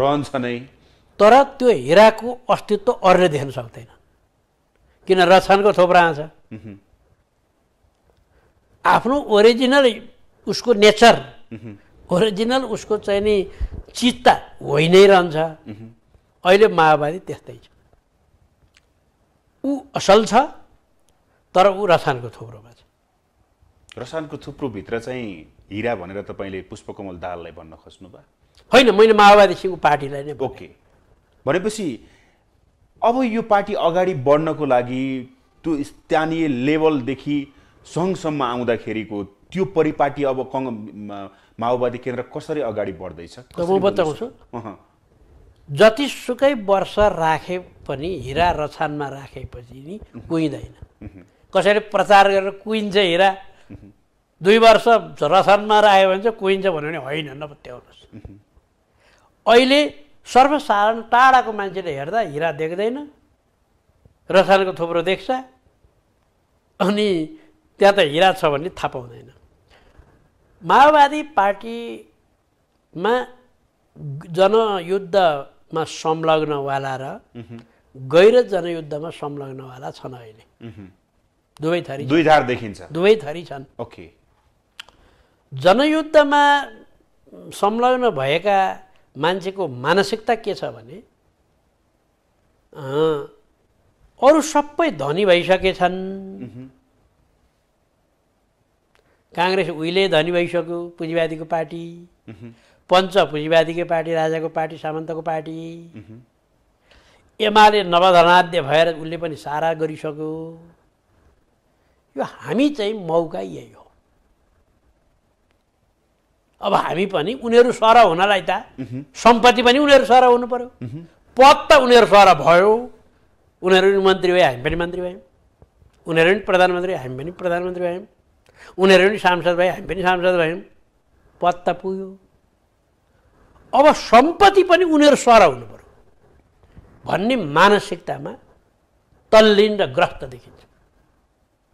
रहन्छ नै तर त्यो हिराको अस्तित्व अरूले देख्न सक्दैन किन रछनको थोप्रा छ आफ्नो ओरिजिनल उसको नेचर ओरिजिनल उसको चाहिँ नि चित्ता होइ नै रहन्छ अहिले माओवादी त्यस्तै छ ऊ असल छ तर ऊ रसानको थुप्रोमा छ रसानको थुप्रोभित्र चाहिँ हिरा भनेर तपाईँले पुष्पकमल दाललाई भन्न खोज्नु भयो होइन मैले माओवादीसँग पार्टीलाई नै ओके भनेपछि अब यो पार्टी अगाडि बढ्नको लागि त्यो स्थानीय लेभलदेखि सङ्घसम्म आउँदाखेरिको त्यो परिपाटी अब कङ माओवादी केन्द्र कसरी अगाडि बढ्दैछ म बताउँछु जतिसुकै वर्ष राखे पनि हिरा रछानमा राखेपछि नि कुहिँदैन कसैले प्रचार गरेर कुहिन्छ हिरा दुई वर्ष रछानमा राख्यो भने चाहिँ कुहिन्छ भन्यो भने होइन नभत्याउनुहोस् अहिले सर्वसाधारण टाढाको मान्छेले हेर्दा हिरा देख्दैन रसायनको थुप्रो देख्छ अनि त्यहाँ त हिरा छ भन्ने थाहा पाउँदैन माओवादी पार्टीमा जनयुद्धमा संलग्नवाला र गैर जनयुद्धमा संलग्नवाला छन् अहिले दुवै थरी दुई धार देखिन्छ दुवै थरी छन् ओके जनयुद्धमा संलग्न भएका मान्छेको मानसिकता के छ भने अरू सबै धनी भइसकेछन् काङ्ग्रेस उहिले धनी भइसक्यो पुँजीवादीको पार्टी पञ्च पुँजीवादीको पार्टी राजाको पार्टी सामन्तको पार्टी एमाले नवधनाध्य भएर उसले पनि सारा गरिसक्यो यो हामी चाहिँ मौका यही हो अब हामी पनि उनीहरू सर हुनलाई त सम्पत्ति पनि उनीहरू सर हुनु पर्यो पद त उनीहरू सर भयो उनीहरू पनि मन्त्री भयो हामी पनि मन्त्री भयौँ उनीहरू पनि प्रधानमन्त्री हामी पनि प्रधानमन्त्री भयौँ उनीहरू पनि सांसद भयो हामी पनि सांसद भयौँ पद त पुग्यो अब सम्पत्ति पनि उनीहरू सर हुनु पर्यो भन्ने मानसिकतामा तल्लीन र ग्रस्त देखिन्छ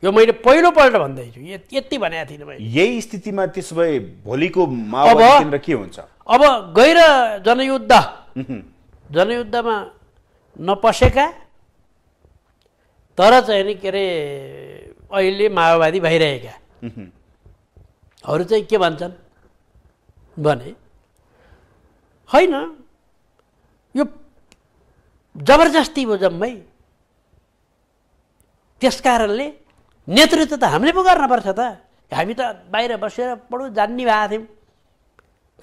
यो मैले पहिलोपल्ट भन्दैछु यति भनेको थिइनँ मैले यही स्थितिमा त्यसो भए भोलिको के हुन्छ अब गैर जनयुद्ध जनयुद्धमा नपसेका तर चाहिँ नि के अरे अहिले माओवादी भइरहेका हरू चाहिँ के भन्छन् भने होइन यो जबरजस्ती हो जम्मै त्यस कारणले नेतृत्व त हामीले पो गर्नुपर्छ त हामी त बाहिर बसेर बडो जान्ने भएको थियौँ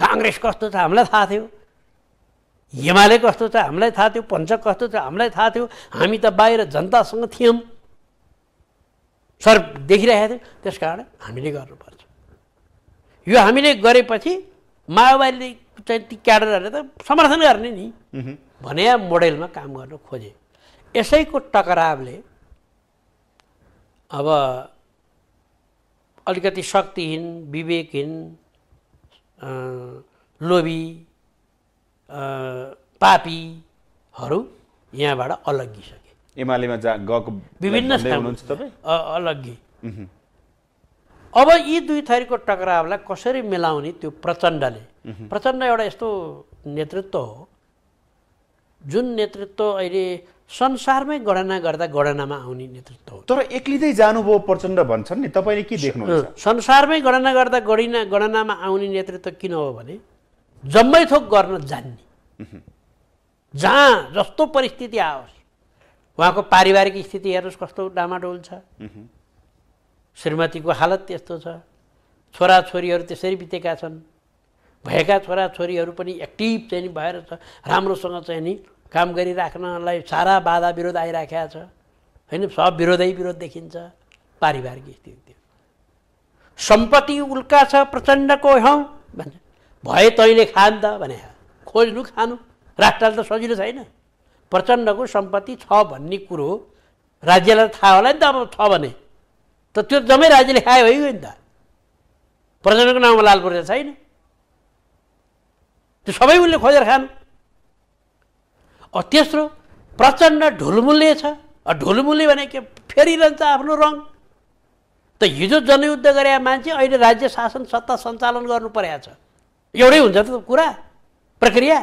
काङ्ग्रेस कस्तो छ हामीलाई थाहा थियो हिमालय कस्तो छ हामीलाई थाहा थियो पञ्च कस्तो छ हामीलाई थाहा थियो हामी त बाहिर जनतासँग थियौँ सर देखिरहेका थियौँ त्यस कारण हामीले गर्नुपर्छ यो हामीले गरेपछि माओवादीले चाहिँ ती क्याडरहरूले त समर्थन गर्ने नि भने मोडेलमा काम गर्न खोजे यसैको टकरावले अब अलिकति शक्तिहीन विवेकहीन लोभी पापीहरू यहाँबाट अलग्गिसके एमालेमा जा गएको विभिन्न अलग्गी अब यी दुई थरीको टकरावलाई कसरी मिलाउने त्यो प्रचण्डले प्रचण्ड एउटा यस्तो नेतृत्व हो जुन नेतृत्व अहिले संसारमै गणना गर्दा गणनामा आउने नेतृत्व हो तर एक्लिँदै जानुभयो प्रचण्ड भन्छन् नि तपाईँले के देख्नुहुन्छ संसारमै गणना गर्दा गणिना गणनामा आउने नेतृत्व किन हो भने जम्मै थोक गर्न जान्ने जहाँ जस्तो परिस्थिति आओस् उहाँको पारिवारिक स्थिति हेर्नुहोस् कस्तो डामाडोल छ श्रीमतीको हालत त्यस्तो छ छोराछोरीहरू त्यसरी बितेका छन् भएका छोराछोरीहरू पनि एक्टिभ चाहिँ नि भएर छ राम्रोसँग चाहिँ नि काम गरिराख्नलाई सारा बाधा विरोध आइराखेको छ होइन सब विरोधै विरोध देखिन्छ पारिवारिक स्थिति सम्पत्ति उल्का छ प्रचण्डको हौ भन्छ भए तैँले खान त भने खोज्नु खानु राष्ट्रले त सजिलो छैन प्रचण्डको सम्पत्ति छ भन्ने कुरो राज्यलाई थाहा होला नि त अब छ भने त त्यो जम्मै राज्यले खायो भइगयो नि त प्रचण्डको नाउँमा लाल पर्दा छैन त्यो सबै उसले खोजेर खान् तेस्रो प्रचण्ड ढुलमुले छ ढुलमुले भने के फेरिरहन्छ आफ्नो रङ त हिजो जनयुद्ध गरे मान्छे अहिले राज्य शासन सत्ता सञ्चालन गर्नु परेको छ एउटै हुन्छ त कुरा प्रक्रिया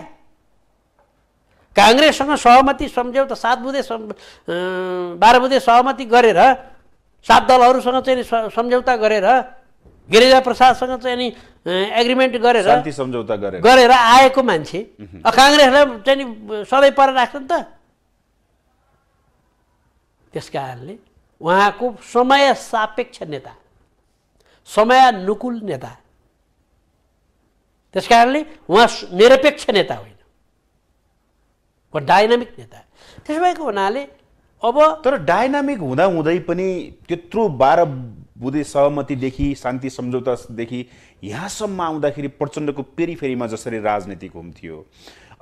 काङ्ग्रेससँग सहमति सम्झ्यौ त सात बुधे बाह्र बुधे सहमति गरेर सात दलहरूसँग चाहिँ सम्झौता गरेर गिरिजा प्रसादसँग चाहिँ नि एग्रिमेन्ट गरेर शान्ति सम्झौता गरेर गरेर आएको मान्छे काङ्ग्रेसलाई चाहिँ नि सधैँ पर राख्छ नि त त्यस कारणले उहाँको समय सापेक्ष नेता समयानुकूल नेता त्यस कारणले उहाँ निरपेक्ष नेता होइन वा डाइनामिक नेता त्यसो भएको हुनाले अब तर डाइनामिक हुँदा हुँदै पनि त्यत्रो बाह्र बुधे सहमतिदेखि शान्ति सम्झौतादेखि यहाँसम्म आउँदाखेरि प्रचण्डको पेरिफेरीमा जसरी राजनीति हुन्थ्यो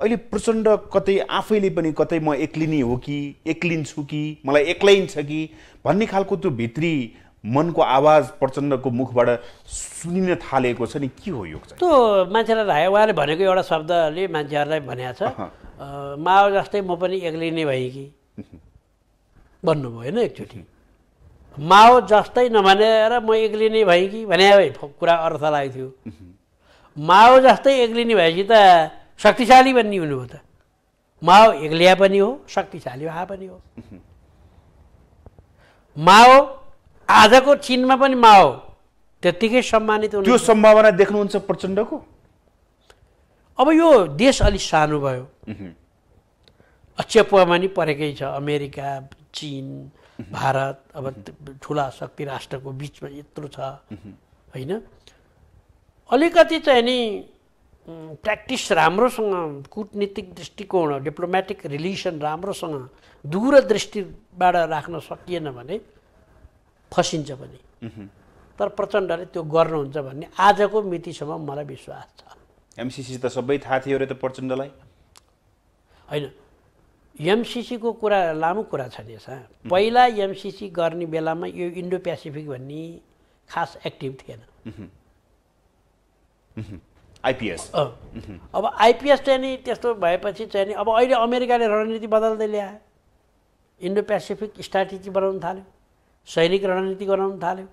अहिले प्रचण्ड कतै आफैले पनि कतै म एक्लिनी हो कि एक्लिन्छु कि मलाई एक्लैन्छ कि भन्ने खालको त्यो भित्री मनको आवाज प्रचण्डको मुखबाट सुनिन थालेको छ नि के हो यो त्यो मान्छेलाई रायो उहाँले भनेको एउटा शब्दले मान्छेहरूलाई भनेको छ माओ जस्तै म पनि एक्लिने भएँ कि (laughs) भन्नुभयो होइन एकचोटि माओ जस्तै नभनेर म एक्लिने भएँ कि भने कुरा अर्थ लागेको थियो माओ जस्तै एक्लिने भएपछि त शक्तिशाली भन्ने हुनुभयो त माओ एक्लिया पनि हो शक्तिशाली भए पनि हो माओ आजको चिनमा पनि माओ त्यत्तिकै सम्मानित त्यो सम्भावना देख्नुहुन्छ प्रचण्डको अब यो देश अलिक सानो भयो अचेपुवामा नि परेकै छ अमेरिका चिन भारत अब ठुला शक्ति राष्ट्रको बिचमा यत्रो छ होइन अलिकति चाहिँ नि प्र्याक्टिस राम्रोसँग कुटनीतिक दृष्टिकोण डिप्लोमेटिक रिलेसन राम्रोसँग दूरदृष्टिबाट राख्न सकिएन भने फसिन्छ पनि तर प्रचण्डले त्यो गर्नुहुन्छ भन्ने आजको मितिसम्म मलाई विश्वास छ एमसिसी त सबै थाहा थियो अरे त प्रचण्डलाई होइन एमसिसीको कुरा लामो कुरा छ नि सर पहिला एमसिसी गर्ने बेलामा यो इन्डो पेसिफिक भन्ने खास एक्टिभ थिएन आइपिएस अब आइपिएस चाहिँ नि त्यस्तो भएपछि चाहिँ नि अब अहिले अमेरिकाले रणनीति बदल्दै ल्यायो इन्डो पेसिफिक स्ट्राटेजी बनाउनु थाल्यो सैनिक रणनीति बनाउनु थाल्यो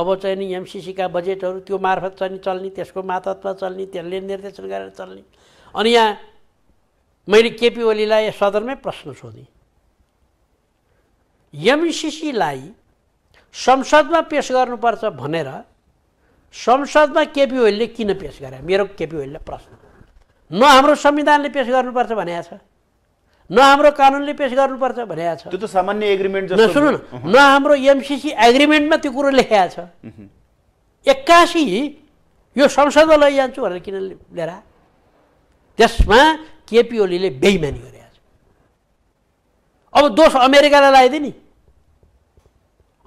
अब चाहिँ नि एमसिसीका बजेटहरू त्यो मार्फत चाहिँ चल्ने त्यसको मातत्व चल्ने त्यसले निर्देशन गरेर चल्ने अनि यहाँ मैले केपी ओलीलाई सदरमै प्रश्न सोधेँ एमसिसीलाई संसदमा पेस गर्नुपर्छ भनेर संसदमा केपी ओलीले किन पेस गरे मेरो केपी ओलीले प्रश्न न हाम्रो संविधानले पेस गर्नुपर्छ भनेको छ न हाम्रो कानुनले पेस गर्नुपर्छ भनेको छ त्यो त सामान्य एग्रिमेन्ट सुन न हाम्रो एमसिसी एग्रिमेन्टमा त्यो कुरो लेखेको छ एक्कासी यो संसदमा लैजान्छु भनेर किन लिएर त्यसमा केपी ओलीले बेइमानी गरे अब दोष अमेरिकालाई लगाइदियो नि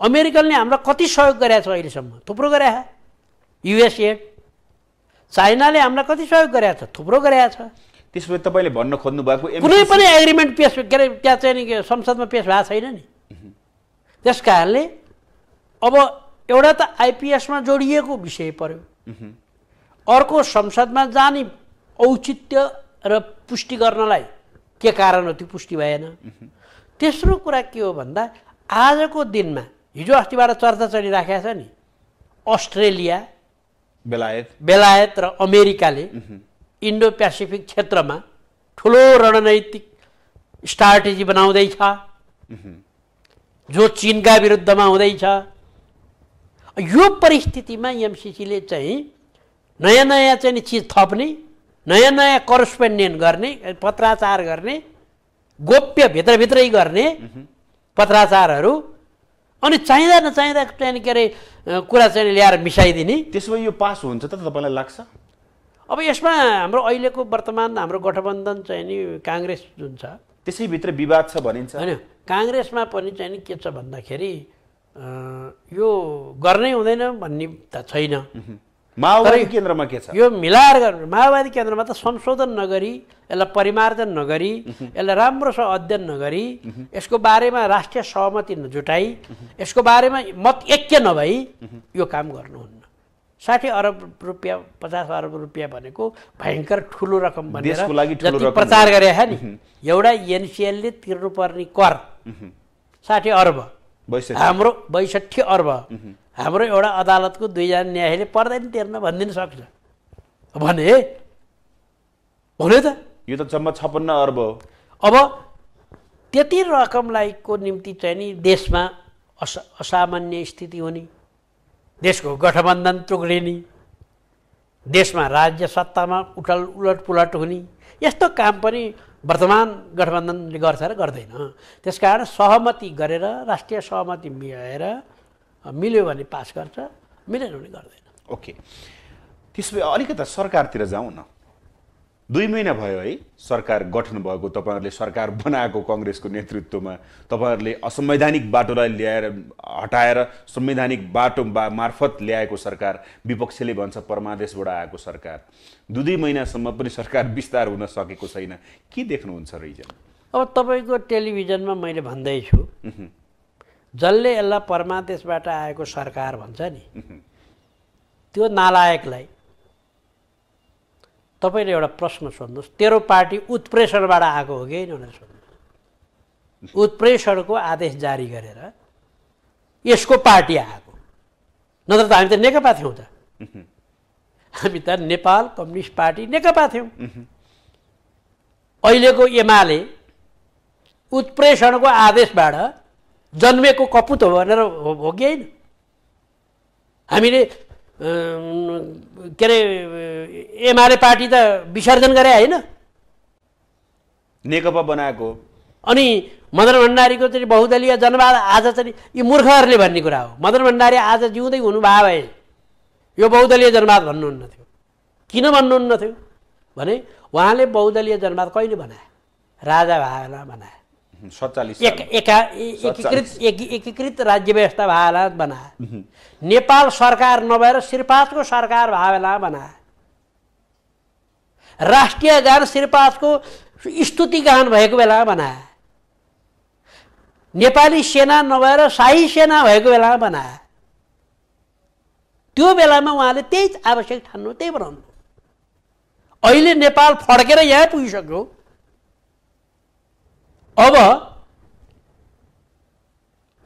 अमेरिकनले हामीलाई कति सहयोग छ अहिलेसम्म थुप्रो गरेछ युएसएड चाइनाले हामीलाई कति सहयोग छ थुप्रो गरेछ छ त्यसपछि तपाईँले भन्न खोज्नु भएको कुनै पनि एग्रिमेन्ट पेस के अरे त्यहाँ चाहिँ नि संसदमा पेस भएको छैन नि त्यस कारणले अब एउटा त आइपिएसमा जोडिएको विषय पर्यो अर्को संसदमा जाने औचित्य र पुष्टि गर्नलाई के कारण हो त्यो पुष्टि भएन तेस्रो कुरा के हो भन्दा आजको दिनमा हिजो अस्तिबाट चर्चा चलिराखेको छ नि अस्ट्रेलिया बेलायत बेलायत र अमेरिकाले इन्डो पेसिफिक क्षेत्रमा ठुलो रणनैतिक स्ट्राटेजी बनाउँदैछ जो चिनका विरुद्धमा हुँदैछ यो परिस्थितिमा एमसिसीले चाहिँ नयाँ नयाँ चाहिँ चिज थप्ने नयाँ नयाँ करस्पोन्डेन्ट गर्ने पत्राचार गर्ने गोप्य भित्रभित्रै गर्ने पत्राचारहरू अनि चाहिँदा नचाहिँदा चाहिँ के अरे कुरा चाहिँ ल्याएर मिसाइदिने त्यसो भए यो पास हुन्छ त तपाईँलाई लाग्छ अब यसमा हाम्रो अहिलेको वर्तमान हाम्रो गठबन्धन चाहिँ नि काङ्ग्रेस जुन छ त्यसैभित्र विवाद छ भनिन्छ होइन काङ्ग्रेसमा पनि चाहिँ नि के छ भन्दाखेरि यो गर्नै हुँदैन भन्ने त छैन माओवादी केन्द्रमा के छ यो मिलाएर गर्नु माओवादी केन्द्रमा त संशोधन नगरी यसलाई परिमार्जन नगरी यसलाई राम्रोसँग अध्ययन नगरी यसको बारेमा राष्ट्रिय सहमति नजुटाई यसको बारेमा मत एक्य नभई यो काम गर्नुहुन्न साठी अरब रुपियाँ पचास अरब रुपियाँ भनेको भयङ्कर ठुलो रकम भनेर जति प्रचार गरे नि एउटा एनसिएलले तिर्नुपर्ने कर साठी अर्ब हाम्रो बैसठी अर्ब हाम्रो एउटा अदालतको दुईजना न्यायले पर्दैन तेर्न भनिदिनु सक्छ भने भने त यो त जम्मा छप्पन्न अर्ब हो अब त्यति रकमलाई को निम्ति चाहिँ नि देशमा अस असामान्य स्थिति हुने देशको गठबन्धन तोग्रिने देशमा राज्य सत्तामा उठल उलट पुलट हुने यस्तो काम पनि वर्तमान गठबन्धनले गर्छ र गर्दैन त्यस कारण सहमति गरेर राष्ट्रिय सहमति मिलाएर मिल्यो भने पास गर्छ मिलेन भने गर्दैन ओके त्यसो भए अलिकता सरकारतिर जाउँ न दुई महिना भयो है सरकार गठन भएको तपाईँहरूले सरकार बनाएको कङ्ग्रेसको नेतृत्वमा तपाईँहरूले असंवैधानिक बाटोलाई ल्याएर हटाएर संवैधानिक बाटो बा मार्फत ल्याएको सरकार विपक्षले भन्छ परमादेशबाट आएको सरकार दुई दुई महिनासम्म पनि सरकार विस्तार हुन सकेको छैन के देख्नुहुन्छ रिजन अब तपाईँको टेलिभिजनमा मैले भन्दैछु जसले यसलाई परमादेशबाट आएको सरकार भन्छ नि त्यो नालायकलाई तपाईँले एउटा प्रश्न सोध्नुहोस् तेरो पार्टी उत्प्रेषणबाट आएको हो कि होइन भनेर सोध्नु उत्प्रेषणको आदेश जारी गरेर यसको पार्टी आएको नत्र त हामी त नेकपा थियौँ त हामी त नेपाल कम्युनिस्ट पार्टी नेकपा थियौँ अहिलेको एमाले उत्प्रेषणको आदेशबाट जन्मेको कपुत हो भनेर हो कि होइन हामीले के अरे एमआरए पार्टी त विसर्जन गरे होइन नेकपा बनाएको अनि मदन भण्डारीको चाहिँ बहुदलीय जनवाद आज चाहिँ यी मूर्खहरूले भन्ने कुरा हो मदन भण्डारी आज जिउँदै हुनुभयो भए यो बहुदलीय जनवाद भन्नुहुन्न थियो किन भन्नुहुन्न थियो भने उहाँले बहुदलीय जनवाद कहिले बनाए राजा भावना बनाए सत्तालिस एकीकृत एकीकृत राज्य व्यवस्था भएला बना mm-hmm. नेपाल सरकार नभएर श्रीपाचको सरकार भएला बना राष्ट्रिय गान श्रीपाचको स्तुति गान भएको बेला बना नेपाली सेना नभएर शाही सेना भएको बेला बना त्यो बेलामा उहाँले त्यही आवश्यक ठान्नु त्यही बनाउनु अहिले नेपाल फड्केर यहाँ पुगिसक्यो अब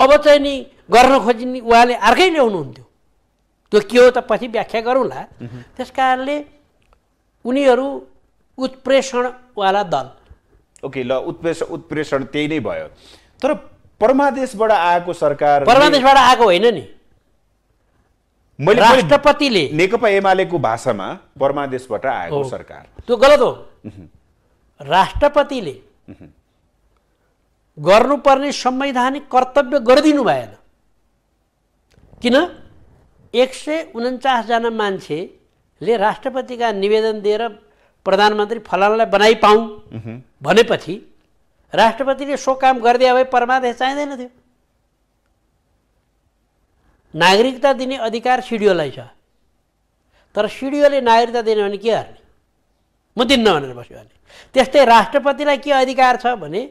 अब चाहिँ नि गर्न खोजिने उहाँले अर्कै ल्याउनुहुन्थ्यो त्यो के हो त पछि व्याख्या गरौँला त्यस कारणले उनीहरू उत्प्रेषणवाला दल ओके ल उत्प्रेष उत्प्रेषण त्यही नै भयो तर परमादेशबाट आएको सरकार परमादेशबाट आएको होइन नि मैले राष्ट्रपतिले नेकपा एमालेको भाषामा परमादेशबाट आएको सरकार त्यो गलत हो राष्ट्रपतिले गर्नुपर्ने संवैधानिक कर्तव्य गरिदिनु भएन किन एक सय उन्चासजना मान्छेले राष्ट्रपतिका निवेदन दिएर प्रधानमन्त्री फलानलाई बनाइ पाउँ भनेपछि राष्ट्रपतिले सो काम गरिदिए भए परमादेश चाहिँदैन थियो नागरिकता दिने अधिकार सिडिओलाई छ तर सिडिओले नागरिकता दिने भने के गर्ने म दिन्न भनेर बस्यो भने त्यस्तै राष्ट्रपतिलाई के अधिकार छ भने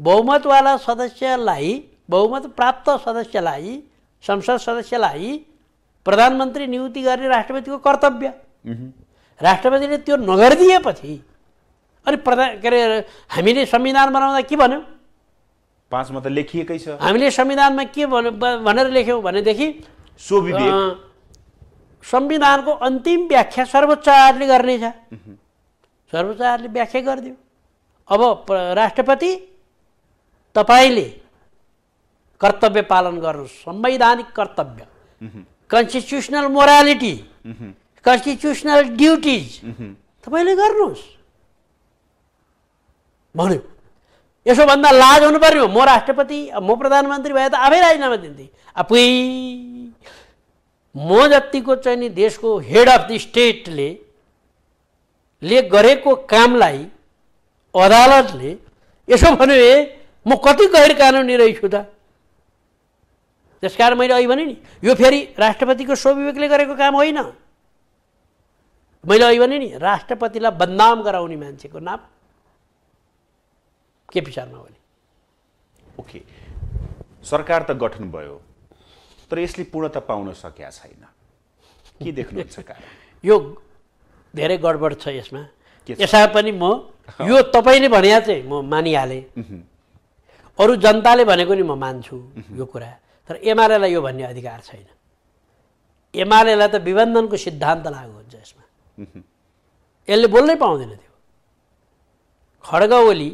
बहुमतवाला सदस्यलाई बहुमत प्राप्त सदस्यलाई संसद सदस्यलाई प्रधानमन्त्री नियुक्ति गर्ने राष्ट्रपतिको कर्तव्य राष्ट्रपतिले त्यो नगरिदिएपछि अनि प्रधान के अरे हामीले संविधान बनाउँदा के भन्यौँ पाँचमा त लेखिएकै छ हामीले संविधानमा के भनेर लेख्यौँ भनेदेखि संविधानको अन्तिम व्याख्या सर्वोच्च आयोगले गर्नेछ सर्वोच्च आयोगले व्याख्या गरिदियो अब राष्ट्रपति तपाईँले कर्तव्य पालन गर्नु संवैधानिक कर्तव्य कन्स्टिट्युसनल मोरालिटी कन्स्टिट्युसनल ड्युटिज तपाईँले गर्नुहोस् भन्यो यसोभन्दा लाज हुनु पर्यो म राष्ट्रपति म प्रधानमन्त्री भए त आफै राजीनामा दिन्थेँ आफै म जतिको चाहिँ नि देशको हेड अफ द स्टेटले ले गरेको कामलाई अदालतले यसो भन्यो म कति गैर कानुनी रहेछु त त्यस मैले अघि भने नि यो फेरि राष्ट्रपतिको स्वविवेकले गरेको काम होइन मैले अहिले भने नि राष्ट्रपतिलाई बदनाम गराउने मान्छेको नाम केपी शर्मा भने ओके सरकार त गठन भयो तर यसले पूर्णता पाउन सकेका छैन के देख्नुहुन्छ (laughs) यो धेरै गडबड छ यसमा यसमा पनि म यो तपाईँले भने चाहिँ म मानिहालेँ अरू जनताले भनेको नि म मान्छु यो कुरा तर एमआलएलाई यो भन्ने अधिकार छैन एमआलएलाई त विबन्धनको सिद्धान्त लागु हुन्छ यसमा यसले बोल्नै पाउँदैन थियो खड्ग ओली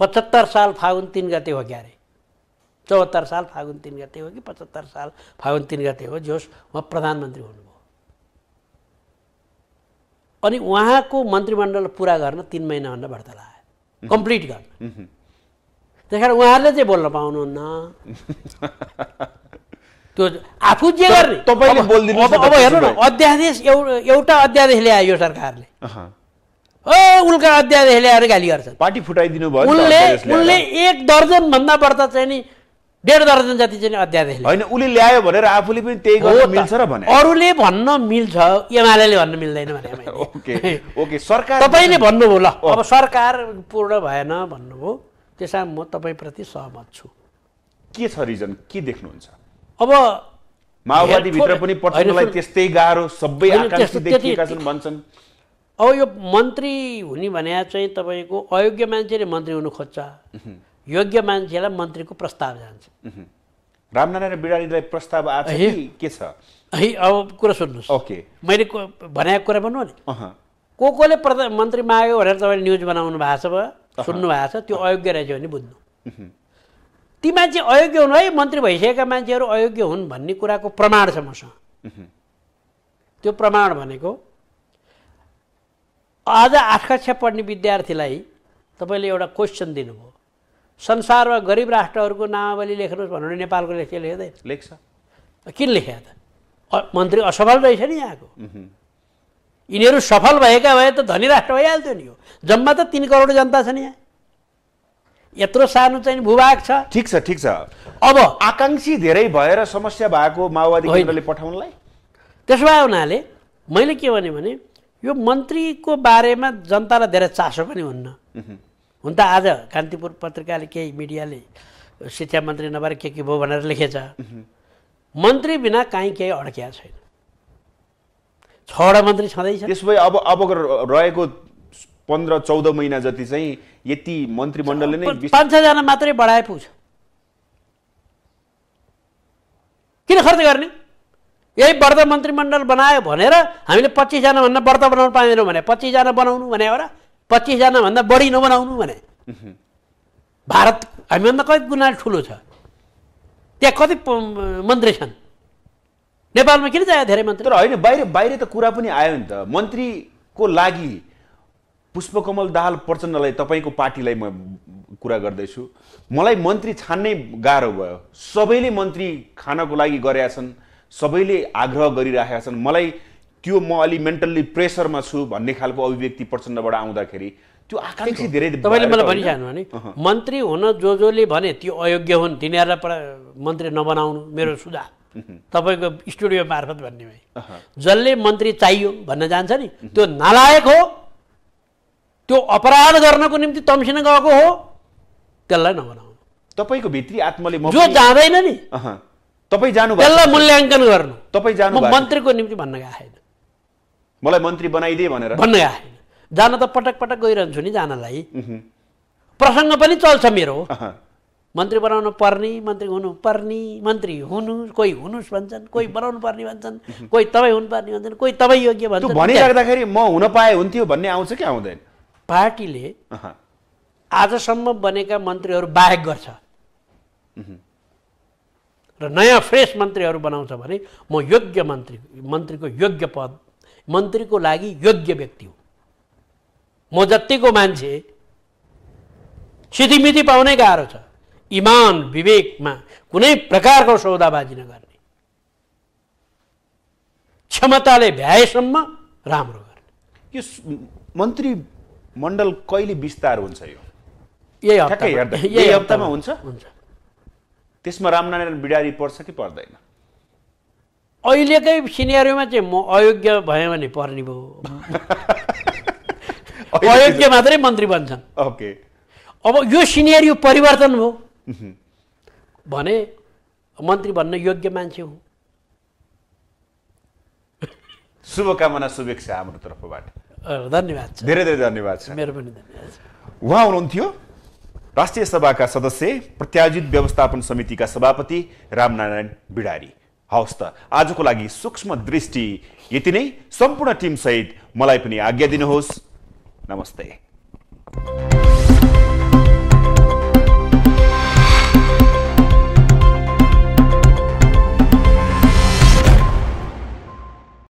पचहत्तर साल फागुन तिन गते हो क्यारे चौहत्तर साल फागुन तिन गते हो कि पचहत्तर साल फागुन तिन गते हो जोस् उहाँ प्रधानमन्त्री हुनुभयो अनि उहाँको मन्त्रीमण्डल पुरा गर्न तिन महिनाभन्दा बढ्ता लाग्यो कम्प्लिट गर्न त्यस उहाँहरूले चाहिँ बोल्न पाउनुहुन्न (laughs) त्यो आफू जे गर्ने अब हेर्नु न अध्यादेश एउटा अध्यादेश ल्यायो यो सरकारले उनका अध्यादेश ल्याएर गाली गर्छ पार्टी फुटाइदिनु भयो उनले उनले एक दर्जनभन्दा बढ्दा चाहिँ नि डेढ दर्जन जति चाहिँ अध्यादेश होइन उसले ल्यायो भनेर आफूले पनि त्यही गर्न मिल्छ र भने अरूले भन्न मिल्छ एमाले भन्न मिल्दैन भने (laughs) ओके ओके सरकार तपाईँले भन्नुभयो ल अब सरकार पूर्ण भएन भन्नुभयो त्यसमा म तपाईँप्रति सहमत छु के छ रिजन के देख्नुहुन्छ अब माओवादीभित्र पनि पटकलाई त्यस्तै गाह्रो सबै छन् भन्छन् अब यो मन्त्री हुने भने चाहिँ तपाईँको अयोग्य मान्छेले मन्त्री हुनु खोज्छ योग्य मान्छेलाई मन्त्रीको प्रस्ताव जान्छ रामनारायण बिडालीलाई प्रस्ताव के छ है अब कुरा सुन्नुहोस् ओके मैले भनेको कुरा भन्नु नि को कोले प्रधान मन्त्री माग्यो भनेर तपाईँले न्युज बनाउनु भएको छ सुन्नु भएको छ त्यो अयोग्य रहेछ भने बुझ्नु ती मान्छे अयोग्य हुनु है मन्त्री भइसकेका मान्छेहरू अयोग्य हुन् भन्ने कुराको प्रमाण छ मसँग त्यो प्रमाण भनेको आज आठ कक्षा पढ्ने विद्यार्थीलाई तपाईँले एउटा क्वेसन दिनुभयो संसारमा गरिब राष्ट्रहरूको नामावली लेख्नुहोस् भनेर नेपालको लेख्छ लेख्दैन लेख्छ किन लेखे त मन्त्री असफल रहेछ नि यहाँको यिनीहरू सफल भएका भए त धनी राष्ट्र भइहाल्थ्यो नि यो जम्मा त तिन करोड जनता छ नि यहाँ यत्रो सानो चाहिँ भूभाग छ ठिक छ ठिक छ अब आकाङ्क्षी धेरै भएर समस्या भएको माओवादी केन्द्रले पठाउनलाई त्यसो भए हुनाले मैले के भने यो मन्त्रीको बारेमा जनतालाई धेरै चासो पनि हुन्न हुन त आज कान्तिपुर पत्रिकाले केही मिडियाले शिक्षा मन्त्री नभएर के के भयो भनेर लेखेछ मन्त्री बिना काहीँ केही अड्किया छैन छवटा मन्त्री छँदैछ त्यसो भए अब अब रहेको पन्ध्र चौध महिना जति चाहिँ यति मन्त्रीमण्डलले नै पाँच छजना मात्रै बढाए पुग्छ किन खर्च गर्ने यही व्रत मन्त्रीमण्डल बनायो भनेर हामीले पच्चिसजना भन्दा व्रत बनाउनु पाइँदैनौँ भने पच्चिसजना बनाउनु भने हो भन्दा बढी नबनाउनु भने भारत हामीभन्दा कति गुना ठुलो छ त्यहाँ कति मन्त्री छन् नेपालमा किन चाहियो धेरै मन्त्री तर होइन बाहिर बाहिर त कुरा पनि आयो नि त मन्त्रीको लागि पुष्पकमल दाहाल प्रचण्डलाई तपाईँको पार्टीलाई म कुरा गर्दैछु मलाई मन्त्री छान्नै गाह्रो भयो सबैले मन्त्री खानको लागि गरेका छन् सबैले आग्रह गरिरहेका छन् मलाई त्यो म अलि मेन्टल्ली प्रेसरमा छु भन्ने खालको अभिव्यक्ति प्रचण्डबाट आउँदाखेरि त्यो आकाङ्क्षी धेरै तपाईँले मलाई भनिरहनु भने मन्त्री हुन जो जोले भने त्यो अयोग्य हुन् तिनीहरूलाई मन्त्री नबनाउनु मेरो सुझाव तपाईँको स्टुडियो मार्फत भन्ने भए जसले मन्त्री चाहियो भन्न जान्छ नि त्यो नालायक हो त्यो अपराध गर्नको निम्ति तम्सिन गएको हो त्यसलाई नबनाउनु तपाईँको भित्री आत्माले जो जाँदैन नि तपाईँ जानु त्यसलाई मूल्याङ्कन गर्नु तपाईँ जानु मन्त्रीको निम्ति भन्न गएको छैन मलाई मन्त्री बनाइदिए भनेर भन्न आएन जान त पटक पटक गइरहन्छु नि जानलाई प्रसङ्ग पनि चल्छ मेरो मन्त्री बनाउनु पर्ने मन्त्री हुनु पर्ने मन्त्री हुनु कोही हुनुहोस् भन्छन् कोही बनाउनु पर्ने भन्छन् कोही तपाईँ हुनुपर्ने भन्छन् कोही तपाईँ योग्य भन्छ भनिराख्दाखेरि म हुन पाए हुन्थ्यो भन्ने आउँछ कि आउँदैन पार्टीले आजसम्म बनेका मन्त्रीहरू बाहेक गर्छ र नयाँ फ्रेस मन्त्रीहरू बनाउँछ भने म योग्य मन्त्री मन्त्रीको योग्य पद मन्त्रीको लागि योग्य व्यक्ति हो म जत्तिको मान्छे सितिमिति पाउनै गाह्रो छ इमान विवेकमा कुनै प्रकारको सौदाबाजी नगर्ने क्षमताले भ्याएसम्म राम्रो गर्ने यो मन्त्री मण्डल कहिले विस्तार हुन्छ यो यही यही हप्तामा हुन्छ हुन्छ त्यसमा रामनारायण बिडारी पर्छ कि पर्दैन अहिलेकै सिनेरीमा चाहिँ म अयोग्य भएँ भने पर्ने भयो (laughs) अयोग्य मात्रै मन्त्री बन्छन् ओके अब यो सिनेरियो परिवर्तन भयो भने मन्त्री भन्न योग्य मान्छे हो शुभकामना शुभेच्छा हाम्रो तर्फबाट धन्यवाद धेरै धेरै धन्यवाद छ मेरो पनि धन्यवाद उहाँ हुनुहुन्थ्यो राष्ट्रिय सभाका सदस्य प्रत्याजित व्यवस्थापन समितिका सभापति रामनारायण बिडारी हवस् त आजको लागि सूक्ष्म दृष्टि यति नै सम्पूर्ण टिमसहित मलाई पनि आज्ञा दिनुहोस् नमस्ते